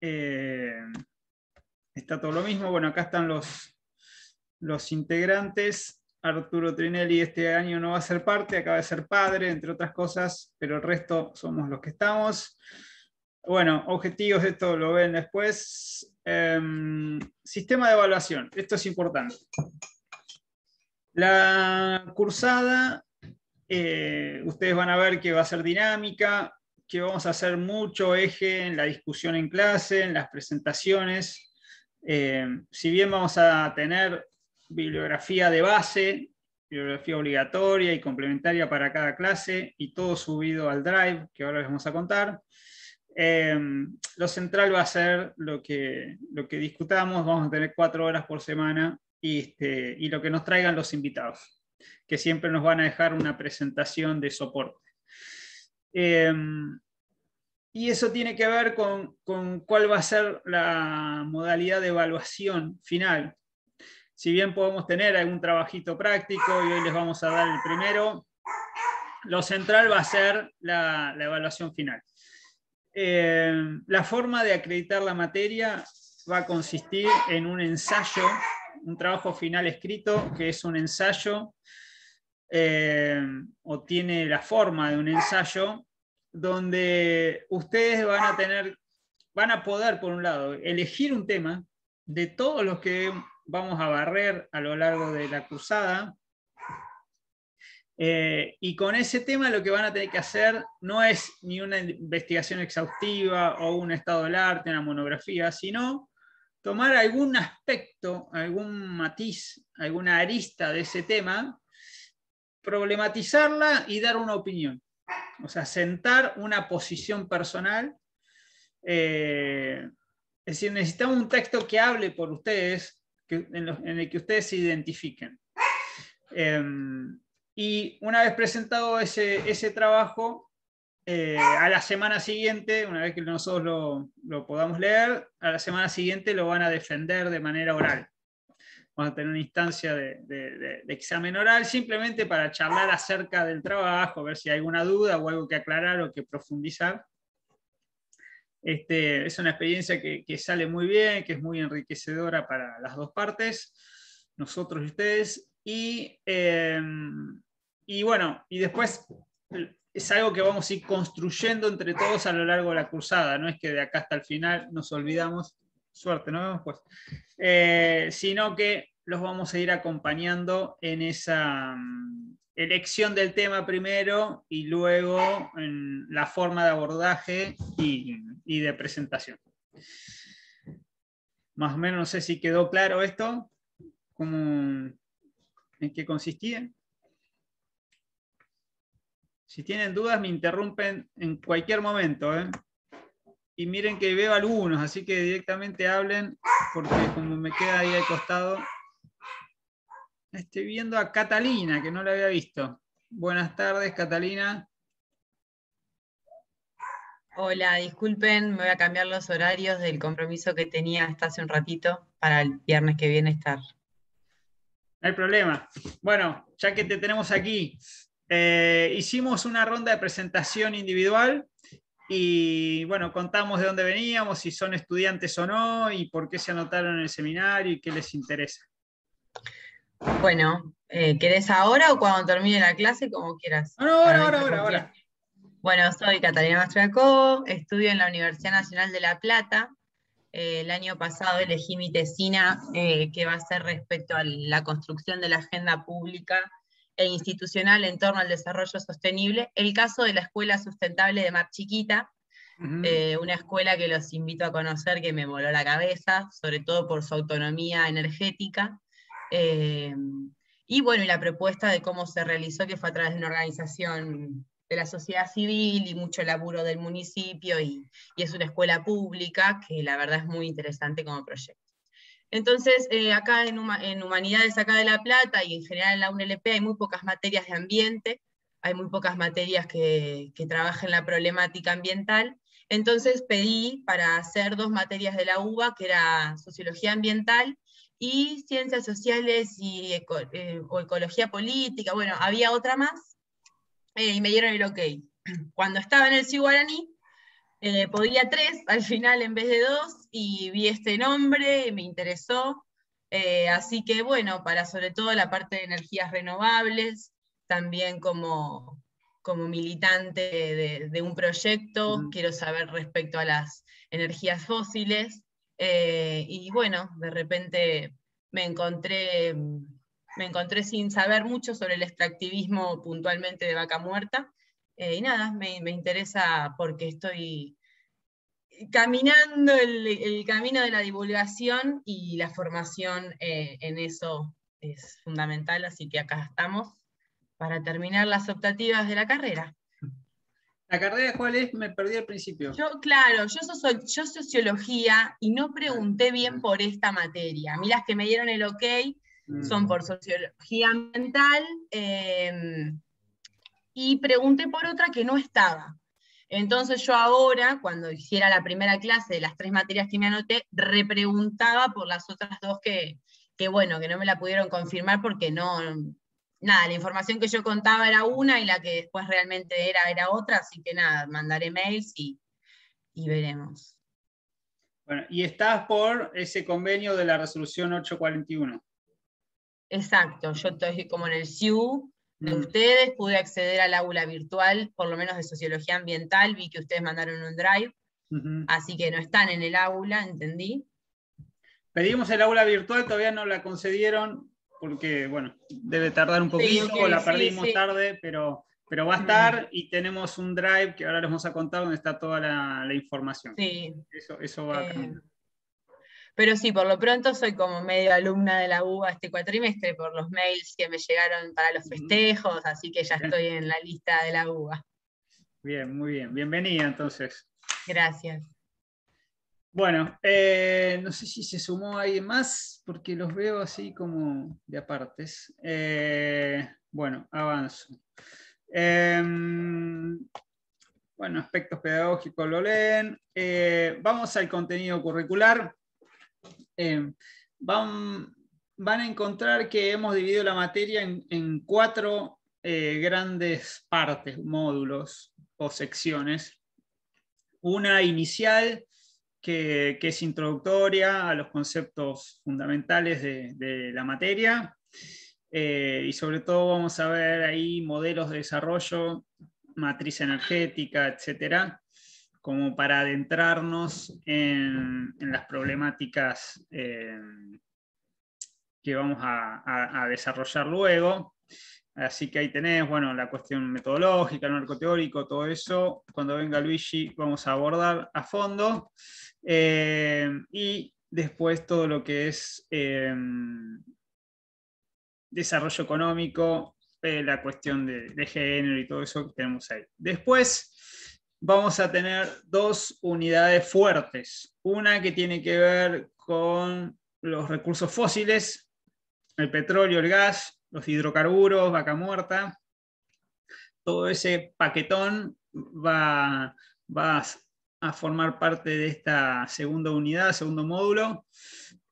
eh, está todo lo mismo. Bueno, acá están los, los integrantes. Arturo Trinelli este año no va a ser parte, acaba de ser padre, entre otras cosas, pero el resto somos los que estamos. Bueno, objetivos, esto lo ven después. Em, sistema de evaluación, esto es importante. La cursada, eh, ustedes van a ver que va a ser dinámica, que vamos a hacer mucho eje en la discusión en clase, en las presentaciones. Em, si bien vamos a tener bibliografía de base, bibliografía obligatoria y complementaria para cada clase, y todo subido al Drive, que ahora les vamos a contar. Em, lo central va a ser lo que, lo que discutamos, vamos a tener cuatro horas por semana y, este, lo que nos traigan los invitados, que siempre nos van a dejar una presentación de soporte. Em, y eso tiene que ver con, cuál va a ser la modalidad de evaluación final. Si bien podemos tener algún trabajito práctico y hoy les vamos a dar el primero, lo central va a ser la evaluación final. Eh, la forma de acreditar la materia va a consistir en un ensayo, un trabajo final escrito, que es un ensayo eh, o tiene la forma de un ensayo, donde ustedes van a tener, van a poder, por un lado, elegir un tema de todos los que vamos a barrer a lo largo de la cruzada, eh, y con ese tema lo que van a tener que hacer no es ni una investigación exhaustiva o un estado del arte, una monografía, sino tomar algún aspecto, algún matiz, alguna arista de ese tema, problematizarla y dar una opinión. O sea, sentar una posición personal. Eh, es decir, necesitamos un texto que hable por ustedes, en, el que ustedes se identifiquen. Em, y una vez presentado ese, trabajo, eh, a la semana siguiente, una vez que nosotros lo, lo, podamos leer, a la semana siguiente lo van a defender de manera oral. Vamos a tener una instancia de, examen oral simplemente para charlar acerca del trabajo, ver si hay alguna duda o algo que aclarar o que profundizar. Este, es una experiencia que, que sale muy bien, que es muy enriquecedora para las dos partes, nosotros y ustedes. Em, y, bueno, y después es algo que vamos a ir construyendo entre todos a lo largo de la cursada, no es que de acá hasta el final nos olvidamos, suerte, ¿no? pues, eh, sino que los vamos a ir acompañando en esa mm, elección del tema primero y luego en la forma de abordaje y, y de presentación. Más o menos, no sé si quedó claro esto. Como en qué consistía. Si tienen dudas, me interrumpen en cualquier momento. ¿eh? Y miren que veo algunos, así que directamente hablen, porque como me queda ahí al costado. Estoy viendo a Catalina, que no la había visto. Buenas tardes, Catalina. Hola, disculpen, me voy a cambiar los horarios del compromiso que tenía hasta hace un ratito para el viernes que viene estar no hay problema. Bueno, ya que te tenemos aquí, eh, hicimos una ronda de presentación individual y bueno, contamos de dónde veníamos, si son estudiantes o no y por qué se anotaron en el seminario y qué les interesa. Bueno, eh, ¿querés ahora o cuando termine la clase? Como quieras. ahora, ahora, ahora, Bueno, soy Catalina Mastriacó, estudio en la Universidad Nacional de La Plata, eh, el año pasado elegí mi tesina, eh, que va a ser respecto a la construcción de la agenda pública e institucional en torno al desarrollo sostenible. El caso de la Escuela Sustentable de Mar Chiquita, eh, una escuela que los invito a conocer, que me voló la cabeza, sobre todo por su autonomía energética. y bueno, y la propuesta de cómo se realizó, que fue a través de una organización de la sociedad civil y mucho laburo del municipio y, es una escuela pública que la verdad es muy interesante como proyecto. Entonces, eh, acá en, Humanidades, acá de La Plata y en general en la UNLP hay muy pocas materias de ambiente, hay muy pocas materias que, que trabajen la problemática ambiental. Entonces pedí para hacer dos materias de la UBA, que era Sociología Ambiental y Ciencias Sociales y eh, o Ecología Política, bueno, había otra más, eh, y me dieron el ok. Cuando estaba en el Ciguaraní, eh, podía tres al final en vez de dos, y vi este nombre, me interesó. Eh, así que bueno, para sobre todo la parte de energías renovables, también como, como militante de, un proyecto, quiero saber respecto a las energías fósiles. y bueno, de repente me encontré mm, me encontré sin saber mucho sobre el extractivismo puntualmente de vaca muerta. Eh, y nada, me, me, interesa porque estoy caminando el, el, camino de la divulgación y la formación eh, en eso es fundamental, así que acá estamos para terminar las optativas de la carrera. ¿La carrera cuál es? Me perdí al principio. Yo, claro, yo, soy yo sociología y no pregunté bien por esta materia. A mí las que me dieron el ok son mm. por sociología Mental, em, y pregunté por otra que no estaba. Entonces yo ahora, cuando hiciera la primera clase de las tres materias que me anoté, repreguntaba por las otras dos que, bueno, que no me la pudieron confirmar porque no, nada, la información que yo contaba era una y la que después realmente era, era otra, así que nada, mandaré mails y, y veremos. Bueno, y estás por ese convenio de la resolución 841. Exacto, yo estoy como en el SIU de mm. ustedes, pude acceder al aula virtual, por lo menos de sociología ambiental, vi que ustedes mandaron un drive, así que no están en el aula, entendí. Pedimos el aula virtual, todavía no la concedieron, porque bueno, debe tardar un poquito, o la perdimos tarde, pero, pero va a estar mm. y tenemos un drive que ahora les vamos a contar donde está toda la, información. Sí. Eso, eso va a eh, cambiar. Pero sí, por lo pronto soy como medio alumna de la UBA este cuatrimestre por los mails que me llegaron para los festejos, así que ya estoy en la lista de la UBA. Bien, muy bien. Bienvenida entonces. Gracias. Bueno, eh, no sé si se sumó alguien más, porque los veo así como de apartes. Eh, bueno, avanzo. Em, bueno, aspectos pedagógicos lo leen. Eh, vamos al contenido curricular. Eh, van, a encontrar que hemos dividido la materia en, cuatro eh, grandes partes, módulos o secciones. Una inicial, que, es introductoria a los conceptos fundamentales de, la materia. Eh, y sobre todo vamos a ver ahí modelos de desarrollo, matriz energética, etcétera como para adentrarnos en, las problemáticas em, que vamos a, desarrollar luego. Así que ahí tenés, bueno, la cuestión metodológica, el marco teórico, todo eso. Cuando venga Luigi vamos a abordar a fondo. Em, y después todo lo que es em, desarrollo económico, eh, la cuestión de género y todo eso que tenemos ahí. Después, vamos a tener dos unidades fuertes. Una que tiene que ver con los recursos fósiles, el petróleo, el gas, los hidrocarburos, vaca muerta. Todo ese paquetón va, a formar parte de esta segunda unidad, segundo módulo.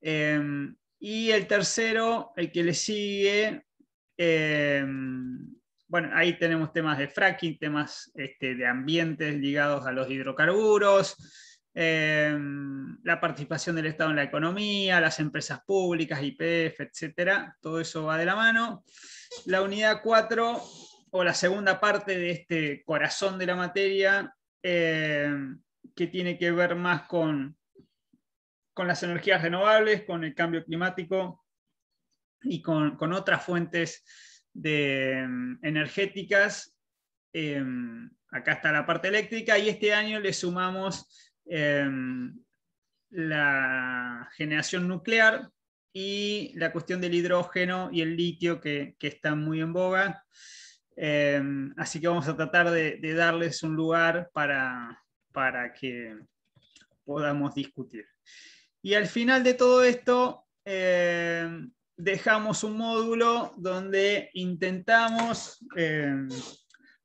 Em, y el tercero, el que le sigue, em, bueno, ahí tenemos temas de fracking, temas este, de ambientes ligados a los hidrocarburos, em, la participación del Estado en la economía, las empresas públicas, IPF, etcétera. Todo eso va de la mano. La unidad 4, o la segunda parte de este corazón de la materia, em, que tiene que ver más con, con las energías renovables, con el cambio climático y con, con otras fuentes de, mm, energéticas. Em, acá está la parte eléctrica y este año le sumamos em, la generación nuclear y la cuestión del hidrógeno y el litio que, están muy en boga. Em, así que vamos a tratar de, darles un lugar para, para, que podamos discutir. Y al final de todo esto, dejamos un módulo donde intentamos eh,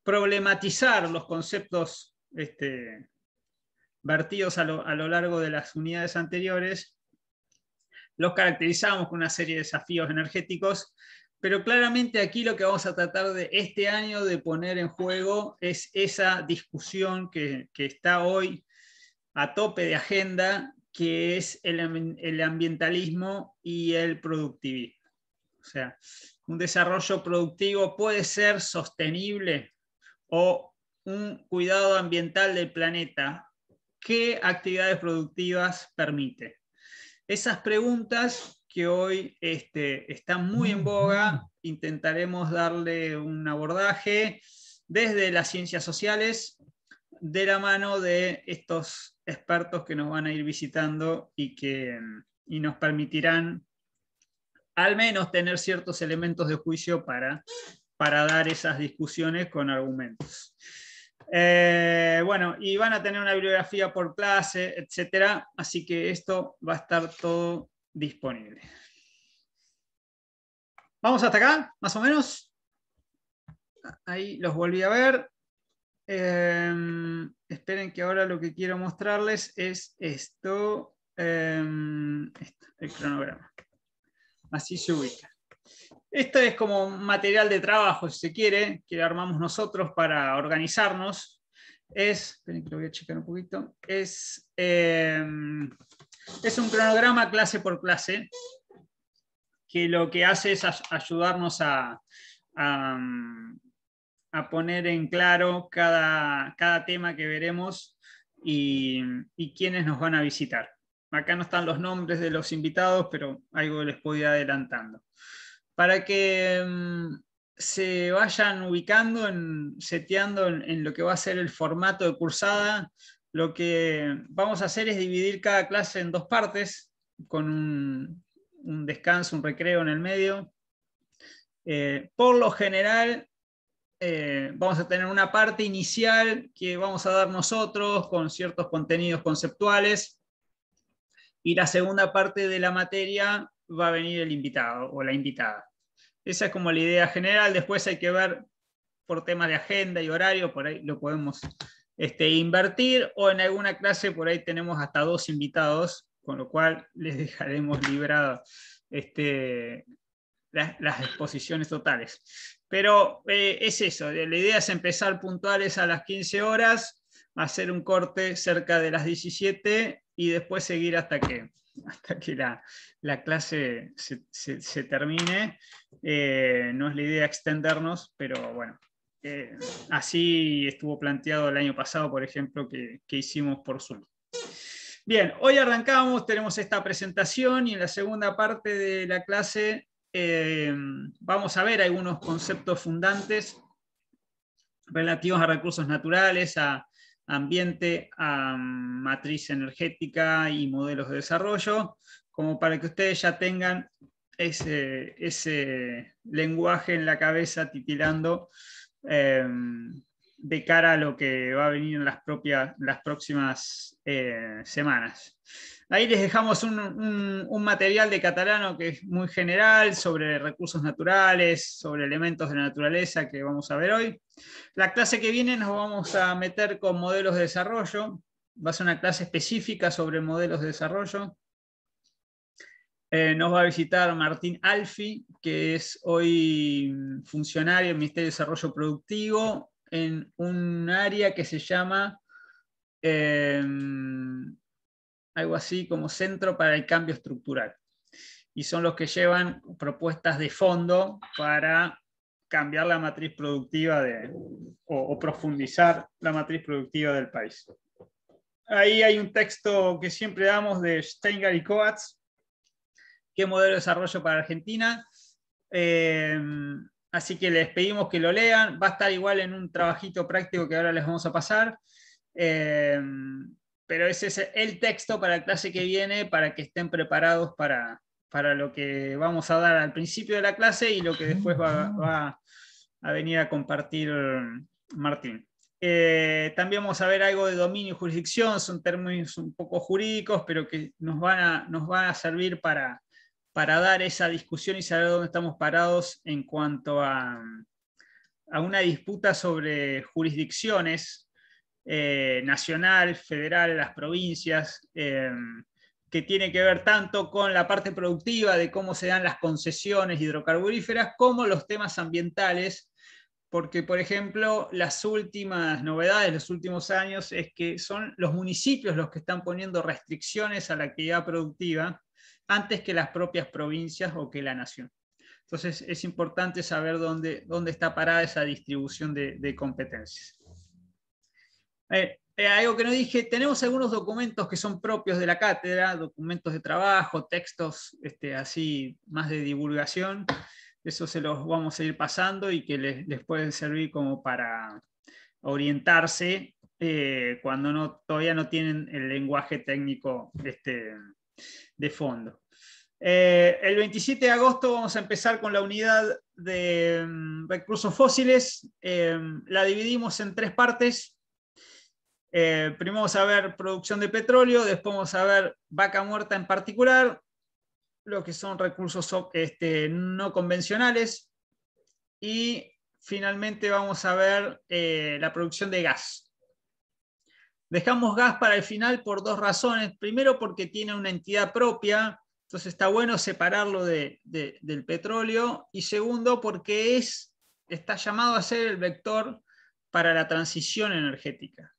problematizar los conceptos este, vertidos a lo, largo de las unidades anteriores. Los caracterizamos con una serie de desafíos energéticos pero claramente aquí lo que vamos a tratar de este año de poner en juego es esa discusión que está hoy a tope de agenda que es el, ambientalismo y el productivismo. O sea, un desarrollo productivo puede ser sostenible o un cuidado ambiental del planeta, ¿qué actividades productivas permite? Esas preguntas que hoy este, están muy en boga, intentaremos darle un abordaje desde las ciencias sociales, de la mano de estos expertos que nos van a ir visitando y que mm, nos permitirán al menos tener ciertos elementos de juicio para, para dar esas discusiones con argumentos. Eh, bueno, y van a tener una bibliografía por clase, etcétera, así que esto va a estar todo disponible. ¿Vamos hasta acá, más o menos? Ah, ahí los volví a ver. Em, esperen que ahora lo que quiero mostrarles es em, esto, el cronograma. Así se ubica. Esto es como material de trabajo, si se quiere, que armamos nosotros para organizarnos. Es, que un es, em, es un cronograma clase por clase que lo que hace es ayudarnos a, a a poner en claro cada, tema que veremos y, y quiénes nos van a visitar. Acá no están los nombres de los invitados, pero algo les puedo adelantando. Para que mm, se vayan ubicando, en, seteando en, lo que va a ser el formato de cursada, lo que vamos a hacer es dividir cada clase en dos partes, con un, descanso, un recreo en el medio. Eh, por lo general, eh, vamos a tener una parte inicial que vamos a dar nosotros con ciertos contenidos conceptuales y la segunda parte de la materia va a venir el invitado o la invitada. Esa es como la idea general. Después hay que ver por tema de agenda y horario, por ahí lo podemos este, invertir o en alguna clase por ahí tenemos hasta dos invitados, con lo cual les dejaremos librado este, las exposiciones totales. Pero eh, es eso, la idea es empezar puntuales a las 15 horas, hacer un corte cerca de las 17 y después seguir hasta que, hasta que la, clase se, termine. Eh, no es la idea extendernos, pero bueno, eh, así estuvo planteado el año pasado, por ejemplo, que, que hicimos por Zoom. Bien, hoy arrancamos, tenemos esta presentación y en la segunda parte de la clase eh, vamos a ver algunos conceptos fundantes relativos a recursos naturales, a ambiente, a matriz energética y modelos de desarrollo, como para que ustedes ya tengan ese, lenguaje en la cabeza titilando eh, de cara a lo que va a venir en las, propias, las próximas eh, semanas. Ahí les dejamos un, material de catalano que es muy general sobre recursos naturales, sobre elementos de la naturaleza que vamos a ver hoy. La clase que viene nos vamos a meter con modelos de desarrollo. Va a ser una clase específica sobre modelos de desarrollo. Eh, nos va a visitar Martín Alfi, que es hoy funcionario del Ministerio de Desarrollo Productivo en un área que se llama... Eh, algo así como Centro para el Cambio Estructural. Y son los que llevan propuestas de fondo para cambiar la matriz productiva de, o, profundizar la matriz productiva del país. Ahí hay un texto que siempre damos de Steinger y Coats, ¿Qué modelo de desarrollo para Argentina? Eh, así que les pedimos que lo lean. Va a estar igual en un trabajito práctico que ahora les vamos a pasar. Eh, pero ese es el texto para la clase que viene, para que estén preparados para, lo que vamos a dar al principio de la clase y lo que después va, a venir a compartir mm, Martín. Eh, también vamos a ver algo de dominio y jurisdicción, son términos un poco jurídicos, pero que nos van a, nos a servir para, dar esa discusión y saber dónde estamos parados en cuanto a, a una disputa sobre jurisdicciones eh, nacional, federal, las provincias, eh, que tiene que ver tanto con la parte productiva de cómo se dan las concesiones hidrocarburíferas como los temas ambientales, porque, por ejemplo, las últimas novedades, los últimos años, es que son los municipios los que están poniendo restricciones a la actividad productiva antes que las propias provincias o que la nación. Entonces, es importante saber dónde, dónde está parada esa distribución de competencias. Eh, eh, algo que no dije, tenemos algunos documentos que son propios de la cátedra, documentos de trabajo, textos este, así más de divulgación, eso se los vamos a ir pasando y que les, pueden servir como para orientarse eh, cuando no, todavía no tienen el lenguaje técnico este, de fondo. el 27 de agosto vamos a empezar con la unidad de mm, recursos fósiles. la dividimos en tres partes. Eh, primero vamos a ver producción de petróleo, después vamos a ver vaca muerta en particular, lo que son recursos este, no convencionales y finalmente vamos a ver eh, la producción de gas. Dejamos gas para el final por dos razones. Primero porque tiene una entidad propia, entonces está bueno separarlo del petróleo. Y segundo porque es, está llamado a ser el vector para la transición energética.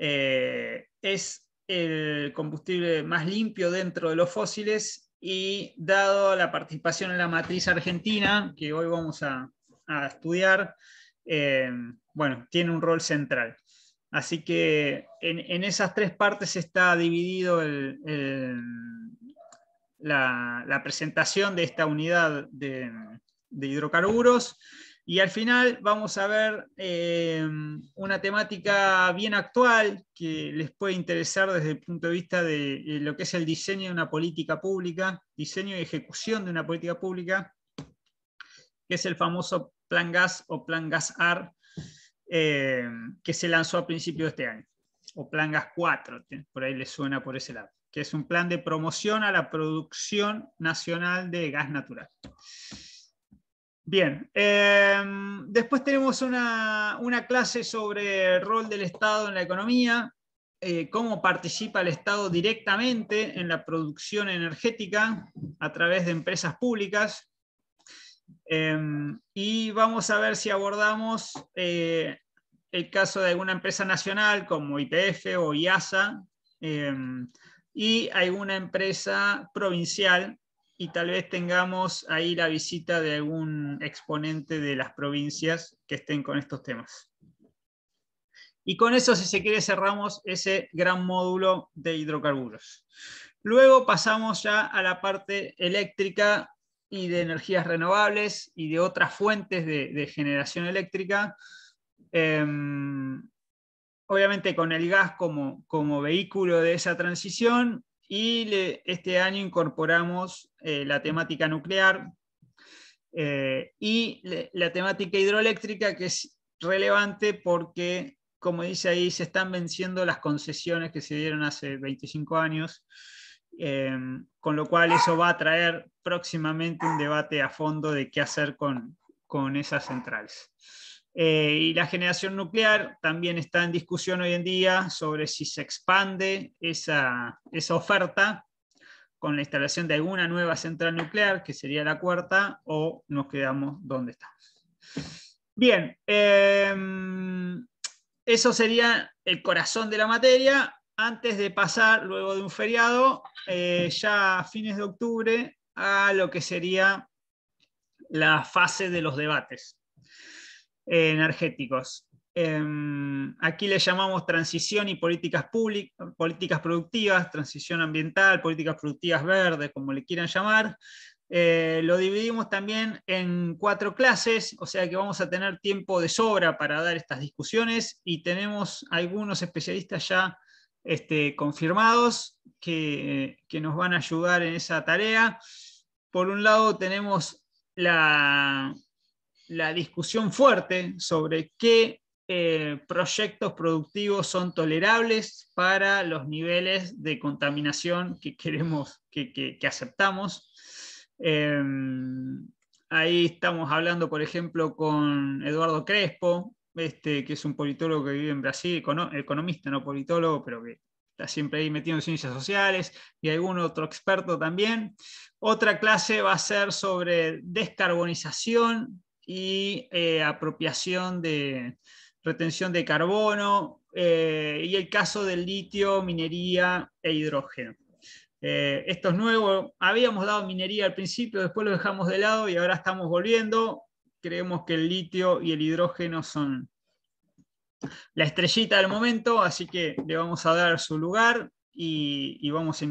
Eh, es el combustible más limpio dentro de los fósiles y dado la participación en la matriz argentina, que hoy vamos a, estudiar, eh, bueno, tiene un rol central. Así que en, esas tres partes está dividido la, presentación de esta unidad de hidrocarburos y al final vamos a ver eh, una temática bien actual que les puede interesar desde el punto de vista de eh, lo que es el diseño de una política pública, diseño y ejecución de una política pública, que es el famoso Plan Gas o Plan Gas AR, eh, que se lanzó a principios de este año, o Plan Gas 4, por ahí les suena por ese lado, que es un plan de promoción a la producción nacional de gas natural. Bien, em, después tenemos una, clase sobre el rol del Estado en la economía, eh, cómo participa el Estado directamente en la producción energética a través de empresas públicas. Em, y vamos a ver si abordamos eh, el caso de alguna empresa nacional como IPF o IASA em, y alguna empresa provincial y tal vez tengamos ahí la visita de algún exponente de las provincias que estén con estos temas. Y con eso, si se quiere, cerramos ese gran módulo de hidrocarburos. Luego pasamos ya a la parte eléctrica y de energías renovables y de otras fuentes de, generación eléctrica. Em, obviamente con el gas como, como vehículo de esa transición, y este año incorporamos eh, la temática nuclear eh, y la temática hidroeléctrica, que es relevante porque, como dice ahí, se están venciendo las concesiones que se dieron hace 25 años, eh, con lo cual eso va a traer próximamente un debate a fondo de qué hacer con esas centrales. Eh, y la generación nuclear también está en discusión hoy en día sobre si se expande esa, oferta con la instalación de alguna nueva central nuclear, que sería la cuarta, o nos quedamos donde estamos. Bien, em, eso sería el corazón de la materia. Antes de pasar, luego de un feriado, eh, ya a fines de octubre, a lo que sería la fase de los debates. Eh, energéticos. Em, aquí le llamamos transición y políticas, públicas, políticas productivas, transición ambiental, políticas productivas verdes, como le quieran llamar. Eh, lo dividimos también en cuatro clases, o sea que vamos a tener tiempo de sobra para dar estas discusiones y tenemos algunos especialistas ya este, confirmados que, nos van a ayudar en esa tarea. Por un lado tenemos la, la discusión fuerte sobre qué eh, proyectos productivos son tolerables para los niveles de contaminación que queremos, que, aceptamos. Em, ahí estamos hablando, por ejemplo, con Eduardo Crespo, este, que es un politólogo que vive en Brasil, economista, no politólogo, pero que está siempre ahí metido en ciencias sociales, y algún otro experto también. Otra clase va a ser sobre descarbonización y eh, apropiación de retención de carbono eh, y el caso del litio, minería e hidrógeno. Eh, esto es nuevo, habíamos dado minería al principio, después lo dejamos de lado y ahora estamos volviendo. Creemos que el litio y el hidrógeno son la estrellita del momento, así que le vamos a dar su lugar y vamos a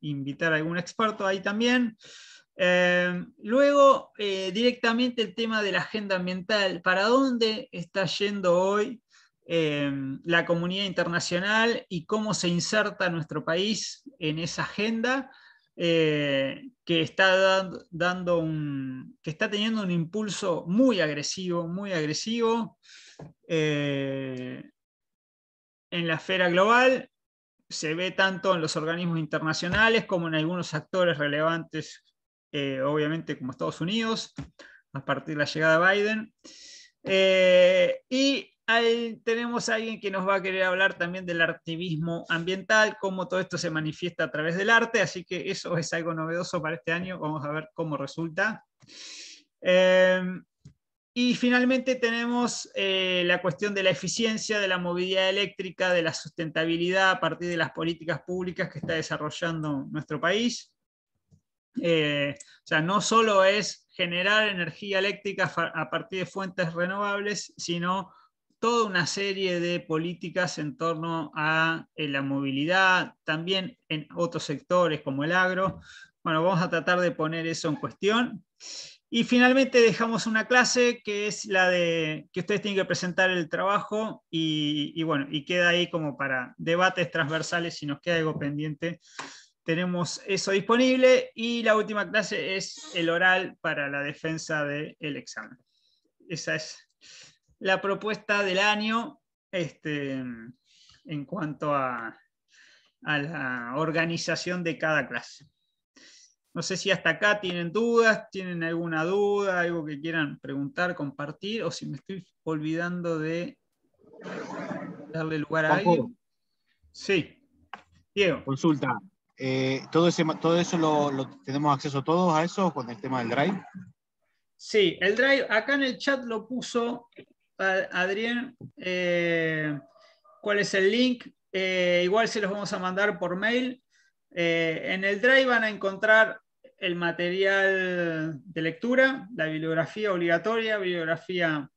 invitar a algún experto ahí también. Eh, luego, eh, directamente el tema de la agenda ambiental. ¿Para dónde está yendo hoy eh, la comunidad internacional y cómo se inserta nuestro país en esa agenda que, está dando, que está teniendo un impulso muy agresivo, muy agresivo en la esfera global? Se ve tanto en los organismos internacionales como en algunos actores relevantes eh, obviamente como Estados Unidos, a partir de la llegada de Biden. Eh, y tenemos a alguien que nos va a querer hablar también del activismo ambiental, cómo todo esto se manifiesta a través del arte, así que eso es algo novedoso para este año, vamos a ver cómo resulta. Em, y finalmente tenemos eh, la cuestión de la eficiencia, de la movilidad eléctrica, de la sustentabilidad a partir de las políticas públicas que está desarrollando nuestro país. Eh, o sea, no solo es generar energía eléctrica a partir de fuentes renovables, sino toda una serie de políticas en torno a eh, la movilidad, también en otros sectores como el agro. Bueno, vamos a tratar de poner eso en cuestión. Y finalmente dejamos una clase que es la de que ustedes tienen que presentar el trabajo y bueno, y queda ahí como para debates transversales si nos queda algo pendiente tenemos eso disponible y la última clase es el oral para la defensa del examen. Esa es la propuesta del año este, en cuanto a, a la organización de cada clase. No sé si hasta acá tienen dudas, tienen alguna duda, algo que quieran preguntar, compartir, o si me estoy olvidando de darle lugar a alguien. Sí. Diego. Consulta. Eh, todo, ese, todo eso lo, tenemos acceso todos a eso con el tema del Drive. Sí, el Drive, acá en el chat lo puso Adrián. Eh, ¿Cuál es el link? Eh, igual se los vamos a mandar por mail. en el Drive van a encontrar el material de lectura, la bibliografía obligatoria, bibliografía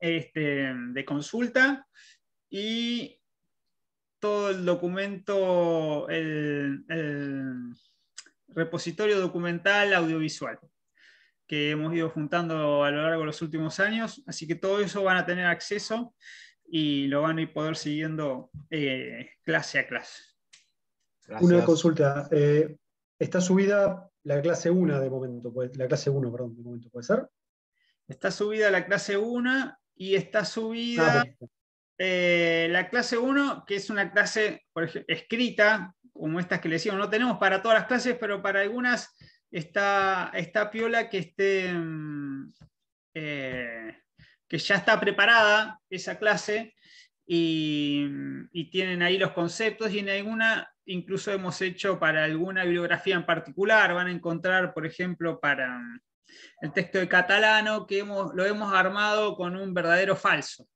este, de consulta y todo el documento, el, repositorio documental audiovisual que hemos ido juntando a lo largo de los últimos años. Así que todo eso van a tener acceso y lo van a ir poder siguiendo eh, clase a clase. Una consulta. Eh, ¿Está subida la clase 1 de momento? Pues, la clase 1, perdón, de momento, ¿puede ser? Está subida la clase 1 y está subida ah, eh, la clase 1, que es una clase escrita, como estas que les no tenemos para todas las clases, pero para algunas está, piola que mm, eh, que ya está preparada esa clase y, tienen ahí los conceptos y en alguna incluso hemos hecho para alguna bibliografía en particular, van a encontrar, por ejemplo, para mm, el texto de catalano que lo hemos armado con un verdadero falso.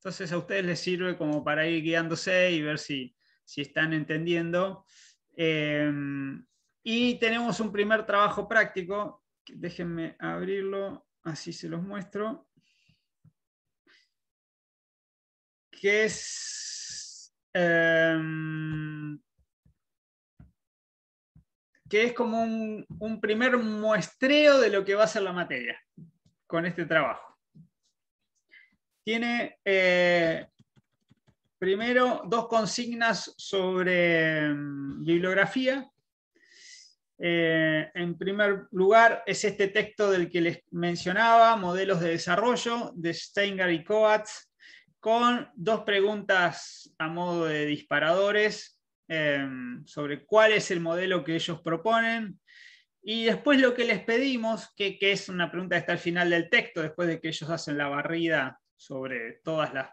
Entonces a ustedes les sirve como para ir guiándose y ver si, están entendiendo. Em, y tenemos un primer trabajo práctico. Déjenme abrirlo, así se los muestro. Que es... Em, que es como un, un primer muestreo de lo que va a ser la materia con este trabajo tiene eh, primero dos consignas sobre mm, bibliografía. Eh, en primer lugar, es este texto del que les mencionaba, Modelos de Desarrollo, de Steinger y Coats, con dos preguntas a modo de disparadores eh, sobre cuál es el modelo que ellos proponen. Y después lo que les pedimos, que, que es una pregunta que está al final del texto, después de que ellos hacen la barrida sobre todas las,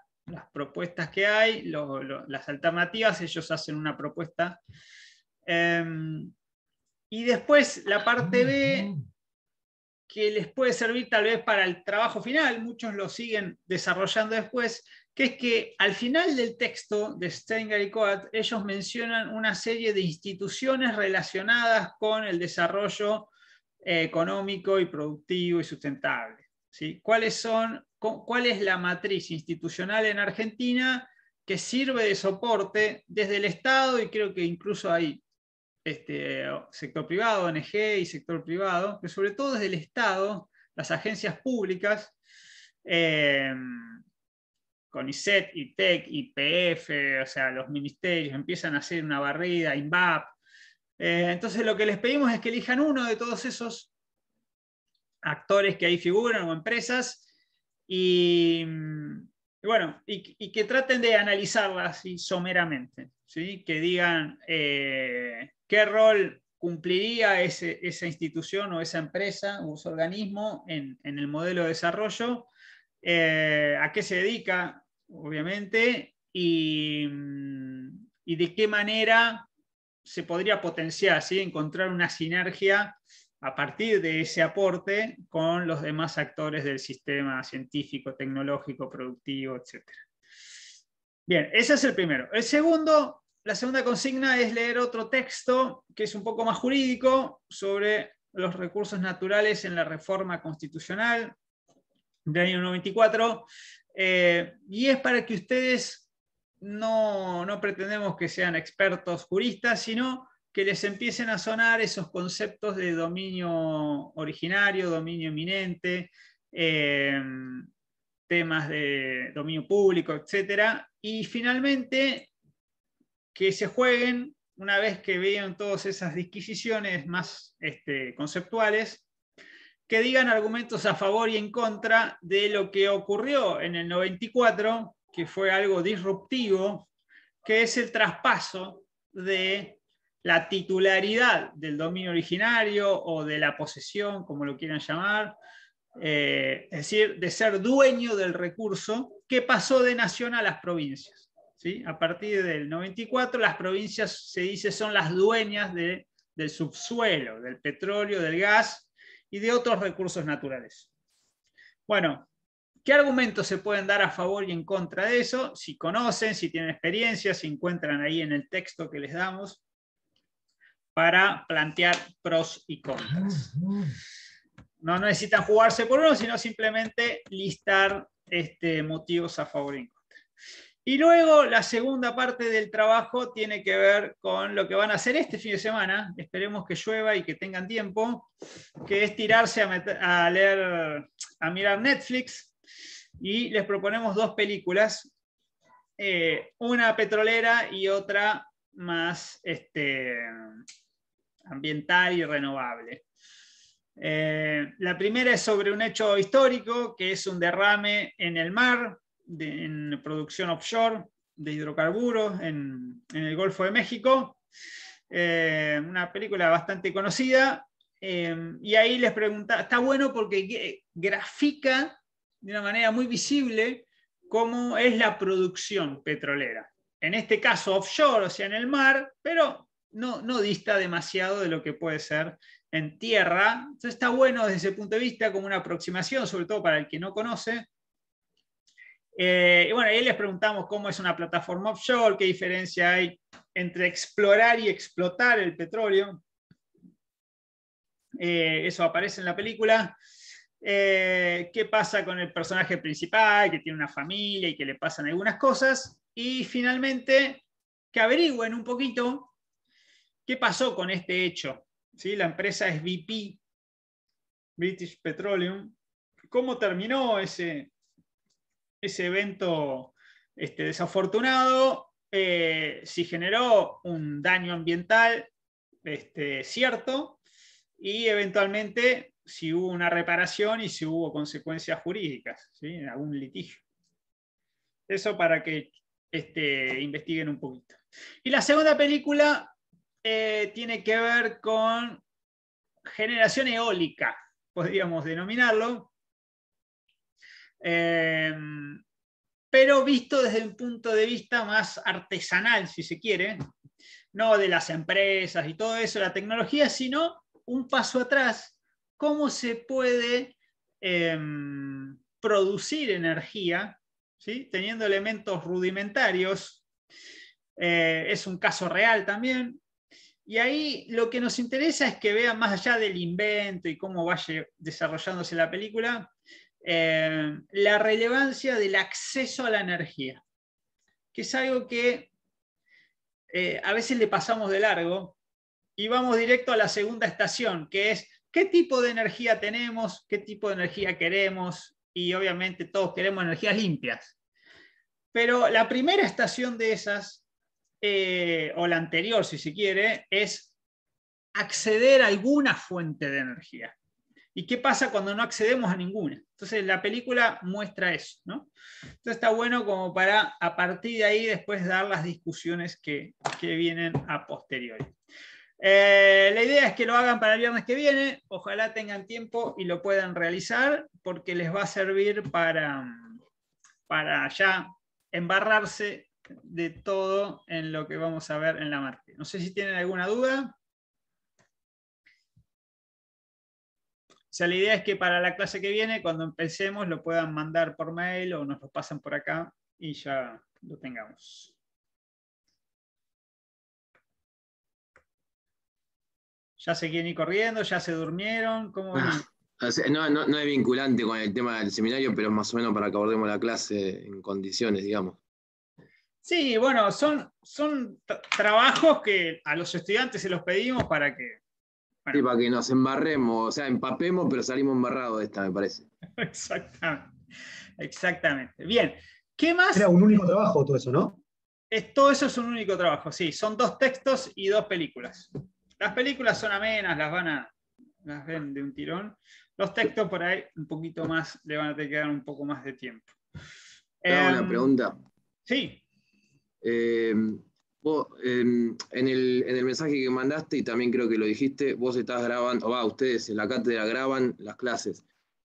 propuestas que hay, las alternativas, ellos hacen una propuesta. Em, y después la parte B, que les puede servir tal vez para el trabajo final, muchos lo siguen desarrollando después, que es que al final del texto de Stenger y Coat, ellos mencionan una serie de instituciones relacionadas con el desarrollo eh, económico y productivo y sustentable. ¿Cuáles son, ¿Cuál es la matriz institucional en Argentina que sirve de soporte desde el Estado y creo que incluso hay este, sector privado, ONG y sector privado, pero sobre todo desde el Estado, las agencias públicas, eh, ISET, ITEC, IPF, o sea, los ministerios empiezan a hacer una barrida, INVAP. Eh, entonces lo que les pedimos es que elijan uno de todos esos actores que ahí figuran o empresas. Y, bueno, y, que traten de analizarlas y someramente, ¿sí? que digan eh, qué rol cumpliría esa institución o esa empresa o ese organismo en, el modelo de desarrollo, eh, a qué se dedica, obviamente, y, de qué manera se podría potenciar, ¿sí? encontrar una sinergia a partir de ese aporte con los demás actores del sistema científico, tecnológico, productivo, etc. Bien, ese es el primero. El segundo, la segunda consigna es leer otro texto que es un poco más jurídico sobre los recursos naturales en la reforma constitucional del año 94. Eh, y es para que ustedes no, no pretendemos que sean expertos juristas, sino que les empiecen a sonar esos conceptos de dominio originario, dominio eminente, em, temas de dominio público, etc. Y finalmente, que se jueguen, una vez que vean todas esas disquisiciones más este, conceptuales, que digan argumentos a favor y en contra de lo que ocurrió en el 94, que fue algo disruptivo, que es el traspaso de la titularidad del dominio originario o de la posesión, como lo quieran llamar, eh, es decir, de ser dueño del recurso que pasó de nación a las provincias. ¿sí? A partir del 94, las provincias se dice son las dueñas del subsuelo, del petróleo, del gas y de otros recursos naturales. Bueno, ¿qué argumentos se pueden dar a favor y en contra de eso? Si conocen, si tienen experiencia, si encuentran ahí en el texto que les damos para plantear pros y contras. No necesitan jugarse por uno, sino simplemente listar este, motivos a favor y en contra. Y luego la segunda parte del trabajo tiene que ver con lo que van a hacer este fin de semana. Esperemos que llueva y que tengan tiempo, que es tirarse a, leer, a mirar Netflix. Y les proponemos dos películas, eh, una petrolera y otra más este, ambiental y renovable. Eh, la primera es sobre un hecho histórico, que es un derrame en el mar, en producción offshore de hidrocarburos en, el Golfo de México. Eh, una película bastante conocida. Eh, y ahí les preguntaba, está bueno porque grafica de una manera muy visible cómo es la producción petrolera. En este caso offshore, o sea, en el mar, pero no, dista demasiado de lo que puede ser en tierra. Entonces está bueno desde ese punto de vista como una aproximación, sobre todo para el que no conoce. Eh, y bueno, ahí les preguntamos cómo es una plataforma offshore, qué diferencia hay entre explorar y explotar el petróleo. Eh, eso aparece en la película. Eh, qué pasa con el personaje principal, que tiene una familia y que le pasan algunas cosas. Y finalmente, que averigüen un poquito ¿Qué pasó con este hecho? ¿Sí? La empresa es BP, British Petroleum. ¿Cómo terminó ese, ese evento este, desafortunado? Eh, si generó un daño ambiental este, cierto y eventualmente si hubo una reparación y si hubo consecuencias jurídicas, en algún litigio. Eso para que este, investiguen un poquito. Y la segunda película eh, tiene que ver con generación eólica, podríamos denominarlo, em, pero visto desde un punto de vista más artesanal, si se quiere, no de las empresas y todo eso, la tecnología, sino un paso atrás, cómo se puede em, producir energía, teniendo elementos rudimentarios. Eh, es un caso real también, y ahí lo que nos interesa es que vean más allá del invento y cómo vaya desarrollándose la película, eh, la relevancia del acceso a la energía, que es algo que eh, a veces le pasamos de largo y vamos directo a la segunda estación, que es qué tipo de energía tenemos, qué tipo de energía queremos, y obviamente todos queremos energías limpias. Pero la primera estación de esas eh, o la anterior, si se quiere, es acceder a alguna fuente de energía. ¿Y qué pasa cuando no accedemos a ninguna? Entonces la película muestra eso, ¿no? Entonces está bueno como para a partir de ahí después dar las discusiones que, vienen a posteriori. Eh, la idea es que lo hagan para el viernes que viene, ojalá tengan tiempo y lo puedan realizar porque les va a servir para, para ya embarrarse de todo en lo que vamos a ver en la marca. No sé si tienen alguna duda. O sea, la idea es que para la clase que viene, cuando empecemos, lo puedan mandar por mail o nos lo pasan por acá y ya lo tengamos. ¿Ya se quieren ir corriendo? ¿Ya se durmieron? ¿Cómo ah, no, no, no es vinculante con el tema del seminario, pero más o menos para que abordemos la clase en condiciones, digamos. Sí, bueno, son, son trabajos que a los estudiantes se los pedimos para que... para que nos embarremos, o sea, empapemos, pero salimos embarrados de esta, me parece. Exactamente. Exactamente. Bien. ¿Qué más? Era un único trabajo todo eso, ¿no? Es, todo eso es un único trabajo, sí. Son dos textos y dos películas. Las películas son amenas, las van a. las ven de un tirón. Los textos por ahí un poquito más le van a tener que dar un poco más de tiempo. Eh, una em, pregunta. Sí. Eh, en, el, en, el, mensaje que mandaste, y también creo que lo dijiste, vos estás grabando, o va, ustedes en la cátedra graban las clases.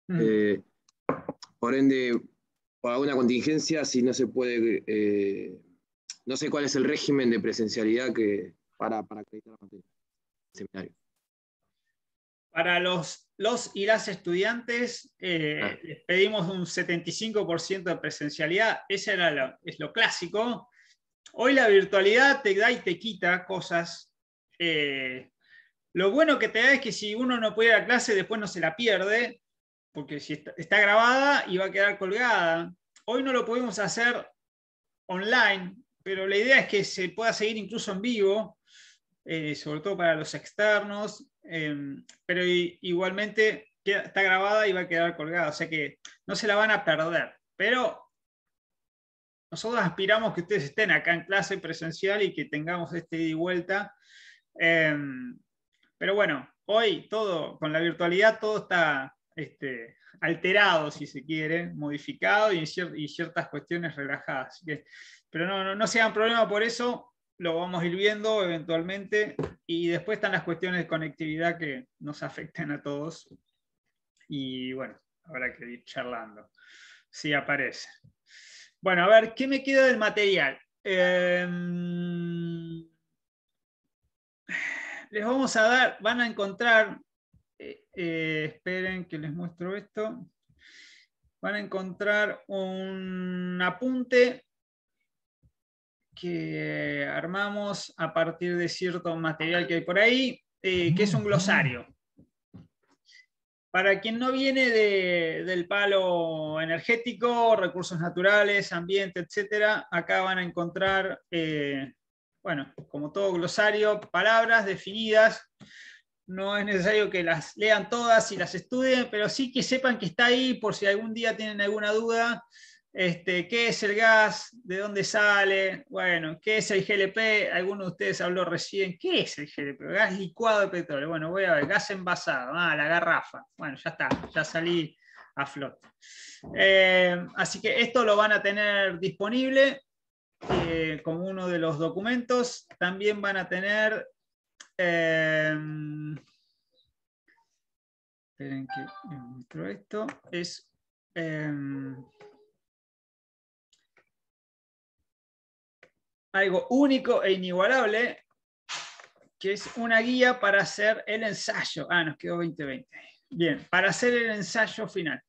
Mm. Eh, por ende, por alguna contingencia, si no se puede, eh, no sé cuál es el régimen de presencialidad que, para, para acreditar la seminario. Para los, los y las estudiantes ah. les pedimos un 75% de presencialidad, ese era es lo clásico. Hoy la virtualidad te da y te quita cosas. Eh, lo bueno que te da es que si uno no puede ir a clase, después no se la pierde, porque si está, grabada y va a quedar colgada. Hoy no lo podemos hacer online, pero la idea es que se pueda seguir incluso en vivo, eh, sobre todo para los externos, em, pero igualmente está grabada y va a quedar colgada, o sea que no se la van a perder. Pero nosotros aspiramos que ustedes estén acá en clase presencial y que tengamos este ida y vuelta. Em, pero bueno, hoy todo, con la virtualidad, todo está este, alterado, si se quiere, modificado y, ciertas cuestiones relajadas. pero no, no, no sean problema por eso, lo vamos a ir viendo eventualmente. Y después están las cuestiones de conectividad que nos afectan a todos. Y bueno, habrá que ir charlando si aparece. Bueno, a ver, ¿qué me queda del material? Em, les vamos a dar, van a encontrar, eh, eh, esperen que les muestro esto, van a encontrar un apunte que armamos a partir de cierto material que hay por ahí, eh, que es un glosario. Para quien no viene del palo energético, recursos naturales, ambiente, etc., acá van a encontrar, eh, bueno, como todo glosario, palabras definidas. No es necesario que las lean todas y las estudien, pero sí que sepan que está ahí por si algún día tienen alguna duda este, ¿Qué es el gas? ¿De dónde sale? Bueno, ¿qué es el GLP? Alguno de ustedes habló recién. ¿Qué es el GLP? Gas licuado de petróleo. Bueno, voy a ver. Gas envasado. Ah, la garrafa. Bueno, ya está. Ya salí a flote. Eh, así que esto lo van a tener disponible eh, como uno de los documentos. También van a tener... Eh, esperen que esto. Es... algo único e inigualable, que es una guía para hacer el ensayo. Ah, nos quedó 2020. Bien, para hacer el ensayo final.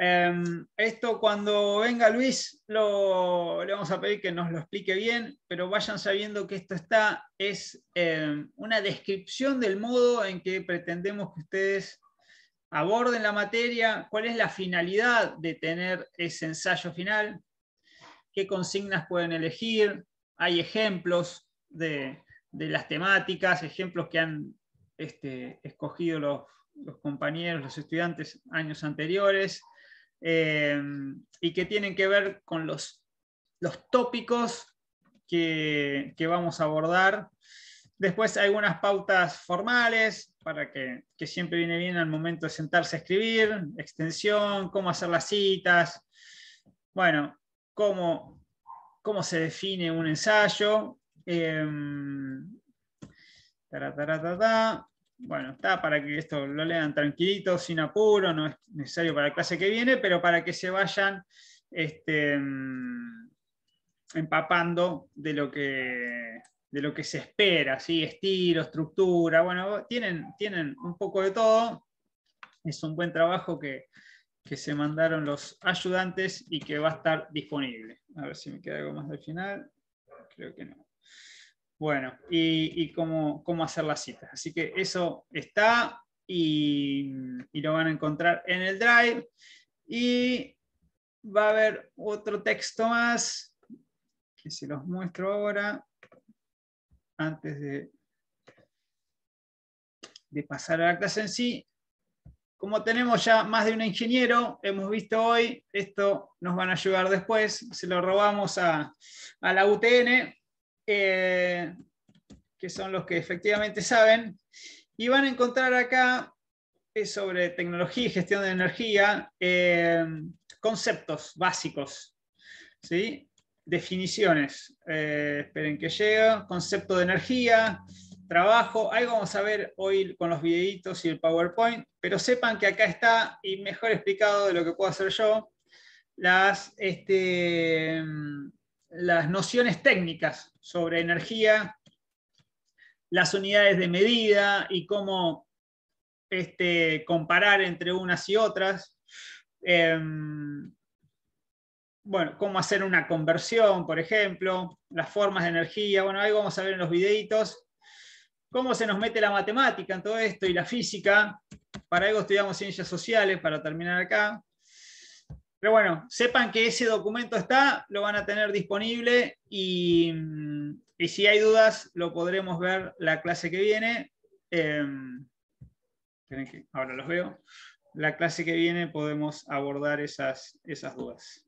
Em, esto cuando venga Luis lo, le vamos a pedir que nos lo explique bien, pero vayan sabiendo que esto está, es em, una descripción del modo en que pretendemos que ustedes aborden la materia, cuál es la finalidad de tener ese ensayo final, qué consignas pueden elegir. Hay ejemplos de, las temáticas, ejemplos que han este, escogido los, compañeros, los estudiantes años anteriores, eh, y que tienen que ver con los, los tópicos que, vamos a abordar. Después hay algunas pautas formales para que, que siempre viene bien al momento de sentarse a escribir, extensión, cómo hacer las citas. Bueno, cómo, cómo se define un ensayo. Em, bueno, está para que esto lo lean tranquilito, sin apuro, no es necesario para la clase que viene, pero para que se vayan este, em, empapando de lo que de lo que se espera, estilo, estructura, bueno, tienen, tienen un poco de todo. Es un buen trabajo que, que se mandaron los ayudantes y que va a estar disponible. A ver si me queda algo más al final. Creo que no. Bueno, y, cómo, hacer las citas. Así que eso está y, lo van a encontrar en el Drive. Y va a haber otro texto más que se los muestro ahora antes de, de pasar a la clase en sí. Como tenemos ya más de un ingeniero, hemos visto hoy, esto nos van a ayudar después, se lo robamos a, la UTN, eh, que son los que efectivamente saben, y van a encontrar acá eh, sobre tecnología y gestión de energía eh, conceptos básicos, ¿sí? definiciones, esperen que llegue. concepto de energía, trabajo. Algo vamos a ver hoy con los videitos y el PowerPoint, pero sepan que acá está y mejor explicado de lo que puedo hacer yo, las, este, las nociones técnicas sobre energía, las unidades de medida y cómo este, comparar entre unas y otras. Em, bueno, cómo hacer una conversión, por ejemplo, las formas de energía, bueno, algo vamos a ver en los videitos cómo se nos mete la matemática en todo esto y la física. Para algo estudiamos ciencias sociales, para terminar acá. Pero bueno, sepan que ese documento está, lo van a tener disponible y, si hay dudas lo podremos ver la clase que viene. Em, ahora los veo. La clase que viene podemos abordar esas, esas dudas.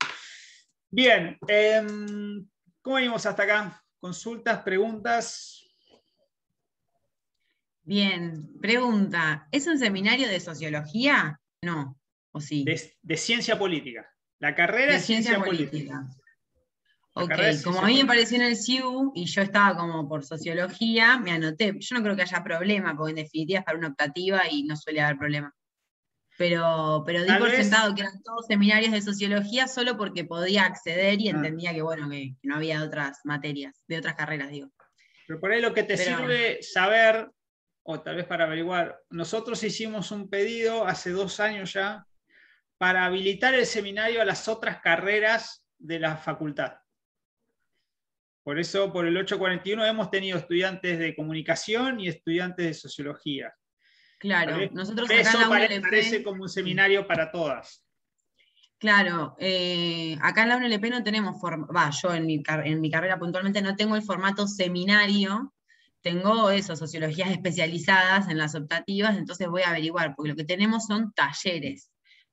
Bien, em, ¿cómo venimos hasta acá? ¿Consultas, preguntas? Bien, pregunta, ¿es un seminario de sociología? No, o sí. De, ciencia política. La carrera de es ciencia, política. Ok, como a mí me pareció en el CIU y yo estaba como por sociología, me anoté. Yo no creo que haya problema, porque en definitiva es para una optativa y no suele haber problema. Pero, pero di por sentado que eran todos seminarios de sociología solo porque podía acceder y ah. entendía que bueno, que, no había otras materias, de otras carreras, digo. Pero por ahí lo que te sirve saber tal vez para averiguar, nosotros hicimos un pedido hace dos años ya para habilitar el seminario a las otras carreras de la facultad. Por eso, por el 841 hemos tenido estudiantes de comunicación y estudiantes de sociología. Claro, nosotros acá eso en parece como un seminario para todas. Claro, eh, acá en la UNLP no tenemos, va, yo en mi, en mi carrera puntualmente no tengo el formato seminario, tengo eso, sociologías especializadas en las optativas, entonces voy a averiguar, porque lo que tenemos son talleres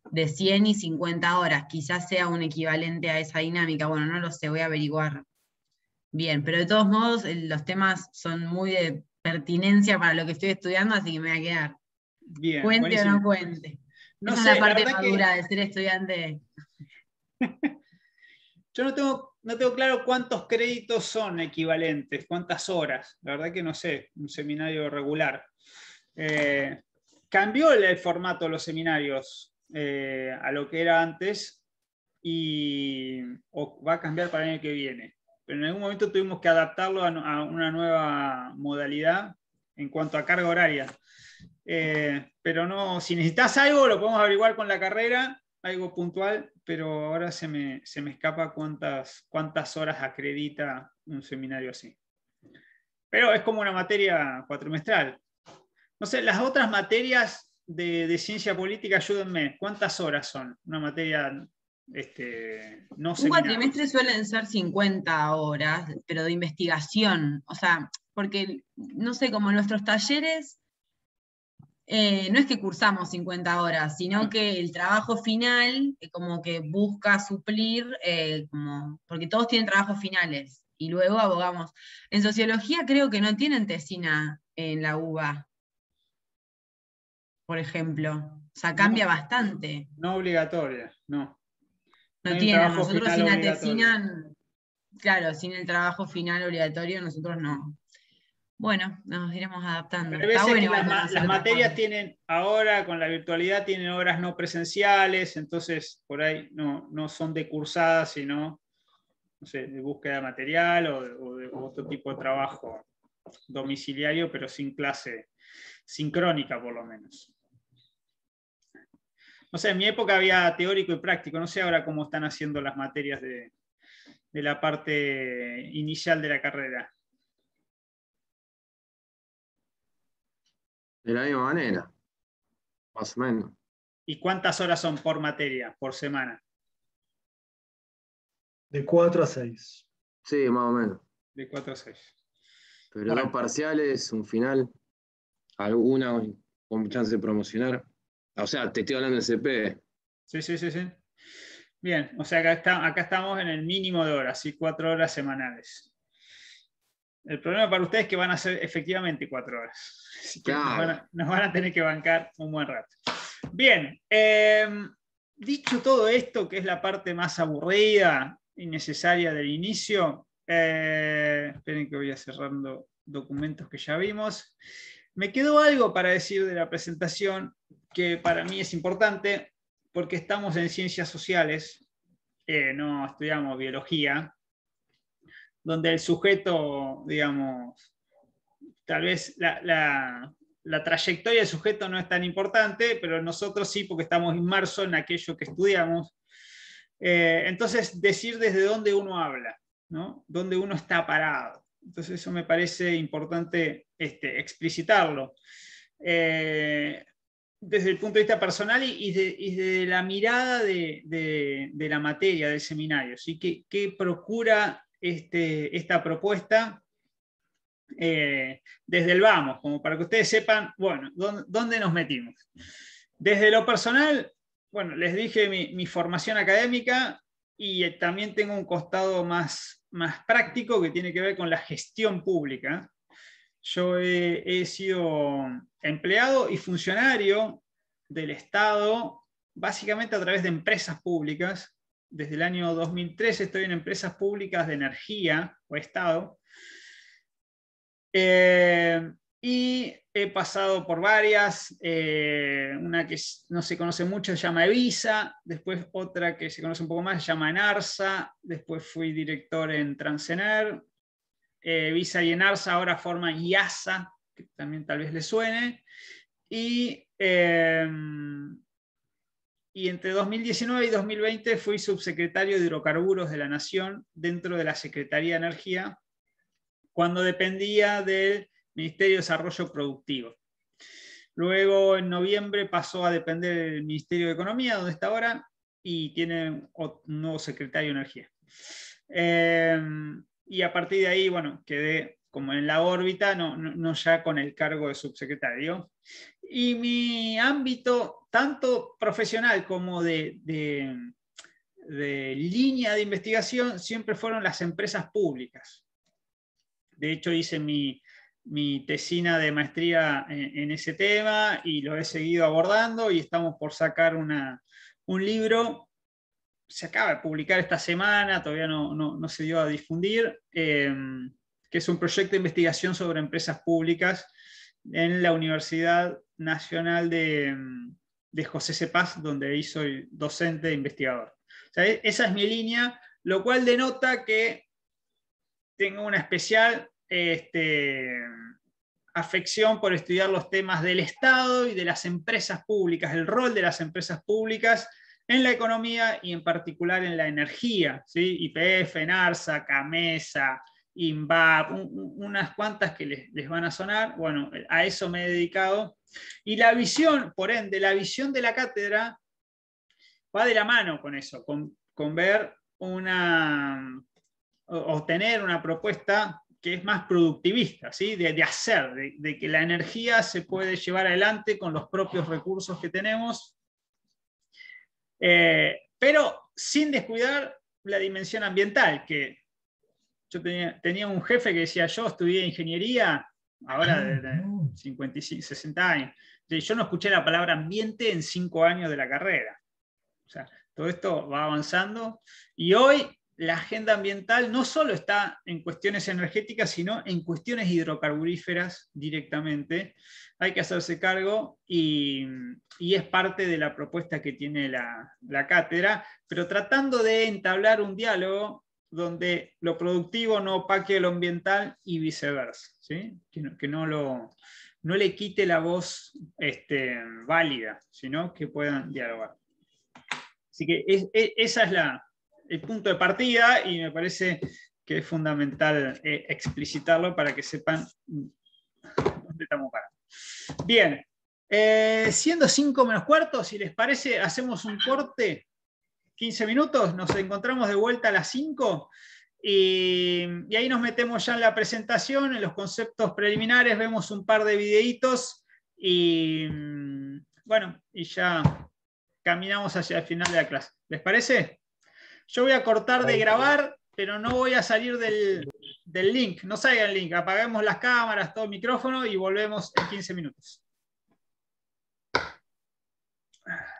de 100 y 50 horas, quizás sea un equivalente a esa dinámica, bueno, no lo sé, voy a averiguar bien, pero de todos modos los temas son muy de pertinencia para lo que estoy estudiando, así que me voy a quedar. Bien, cuente o no cuente. es la parte la de ser estudiante. Yo no tengo no tengo claro cuántos créditos son equivalentes, cuántas horas. La verdad que no sé, un seminario regular. Eh, cambió el formato de los seminarios eh, a lo que era antes y o va a cambiar para el año que viene. Pero en algún momento tuvimos que adaptarlo a, una nueva modalidad en cuanto a carga horaria. Eh, pero no, si necesitas algo, lo podemos averiguar con la carrera algo puntual, pero ahora se me, se me escapa cuántas, cuántas horas acredita un seminario así. Pero es como una materia cuatrimestral. No sé, las otras materias de, ciencia política, ayúdenme, ¿cuántas horas son? Una materia este, no Un cuatrimestre suelen ser 50 horas, pero de investigación. O sea, porque, no sé, como nuestros talleres eh, no es que cursamos 50 horas, sino mm. que el trabajo final eh, como que busca suplir, eh, porque todos tienen trabajos finales y luego abogamos. En sociología creo que no tienen tesina en la UBA, por ejemplo. O sea, cambia bastante. No obligatoria, no. No, tiene. tienen, nosotros sin la tesina, claro, sin el trabajo final obligatorio, nosotros no. Bueno, nos iremos adaptando. las, materias tienen, ahora con la virtualidad, tienen horas no presenciales, entonces por ahí no, son de cursadas, sino de búsqueda de material o de, otro tipo de trabajo domiciliario, pero sin clase sincrónica por lo menos. No sé, en mi época había teórico y práctico, no sé ahora cómo están haciendo las materias de la parte inicial de la carrera. De la misma manera, más o menos. ¿Y cuántas horas son por materia, por semana? De 4 a 6. Sí, más o menos. De 4 a 6. Pero dos parciales, un final, alguna con chance de promocionar. O sea, te estoy hablando del CP. Sí, sí, sí, sí. Bien, o sea, acá, está, acá estamos en el mínimo de horas, ¿sí? cuatro horas semanales. El problema para ustedes es que van a ser efectivamente cuatro horas. Así que nos, van a, tener que bancar un buen rato. Bien, em, dicho todo esto, que es la parte más aburrida y necesaria del inicio, eh, esperen que voy a cerrando documentos que ya vimos. Me quedó algo para decir de la presentación que para mí es importante porque estamos en ciencias sociales, eh, no estudiamos biología, donde el sujeto, digamos, tal vez la, trayectoria del sujeto no es tan importante, pero nosotros sí, porque estamos inmersos en aquello que estudiamos. Eh, entonces, decir desde dónde uno habla, ¿no? dónde uno está parado. Entonces, eso me parece importante este, explicitarlo. Eh, desde el punto de vista personal y, desde la mirada de, la materia del seminario, ¿Qué, procura este, esta propuesta? Eh, desde el vamos, como para que ustedes sepan, bueno, dónde, nos metimos. Desde lo personal, bueno, les dije mi, formación académica y eh, también tengo un costado más, más práctico que tiene que ver con la gestión pública. Yo he, he sido empleado y funcionario del Estado, básicamente a través de empresas públicas. Desde el año 2013 estoy en empresas públicas de energía o Estado eh, y he pasado por varias, eh, una que no se conoce mucho se llama Evisa, después otra que se conoce un poco más se llama Enarsa, después fui director en Transener, eh, Evisa y Enarsa ahora forman IASA, que también tal vez les suene, y, em, y entre 2019 y 2020 fui subsecretario de Hidrocarburos de la Nación dentro de la Secretaría de Energía, cuando dependía del Ministerio de Desarrollo Productivo. Luego, en noviembre, pasó a depender del Ministerio de Economía, donde está ahora, y tiene un nuevo secretario de Energía. Em, y a partir de ahí, bueno, quedé como en la órbita, no, ya con el cargo de subsecretario. Y mi ámbito, tanto profesional como de línea de investigación, siempre fueron las empresas públicas de hecho hice mi, tesina de maestría en, ese tema y lo he seguido abordando y estamos por sacar una, un libro. Se acaba de publicar esta semana, todavía no, se dio a difundir, eh, que es un proyecto de investigación sobre empresas públicas en la Universidad Nacional de, de José Cepaz, donde ahí soy docente e investigador. E, esa es mi línea, lo cual denota que tengo una especial este, afección por estudiar los temas del Estado y de las empresas públicas, el rol de las empresas públicas en la economía y en particular en la energía. IPF, NARSA, CAMESA, INVAP, unas cuantas que les, van a sonar. Bueno, a eso me he dedicado. Y la visión, por ende, la visión de la cátedra va de la mano con eso, con ver una obtener una propuesta que es más productivista, ¿sí? de, hacer, de, que la energía se puede llevar adelante con los propios recursos que tenemos, eh, pero sin descuidar la dimensión ambiental, que yo tenía, un jefe que decía, yo estudié ingeniería, ahora de, de 55, 60 años, yo no escuché la palabra ambiente en cinco años de la carrera. O sea, todo esto va avanzando y hoy la agenda ambiental no solo está en cuestiones energéticas, sino en cuestiones hidrocarburíferas directamente. Hay que hacerse cargo y, es parte de la propuesta que tiene la, cátedra, pero tratando de entablar un diálogo donde lo productivo no opaque lo ambiental y viceversa, que, no, le quite la voz este, válida, sino que puedan dialogar. Así que esa es la, el punto de partida y me parece que es fundamental eh, explicitarlo para que sepan dónde estamos parados. Bien, eh, siendo 5 menos cuarto, si les parece, hacemos un corte, 15 minutos, nos encontramos de vuelta a las 5 y, y, ahí nos metemos ya en la presentación, en los conceptos preliminares, vemos un par de videitos y mm, bueno, y ya caminamos hacia el final de la clase. ¿Les parece? Yo voy a cortar de grabar, pero no voy a salir del, link. No salga el link. Apagamos las cámaras, todo el micrófono y volvemos en 15 minutos. Ah.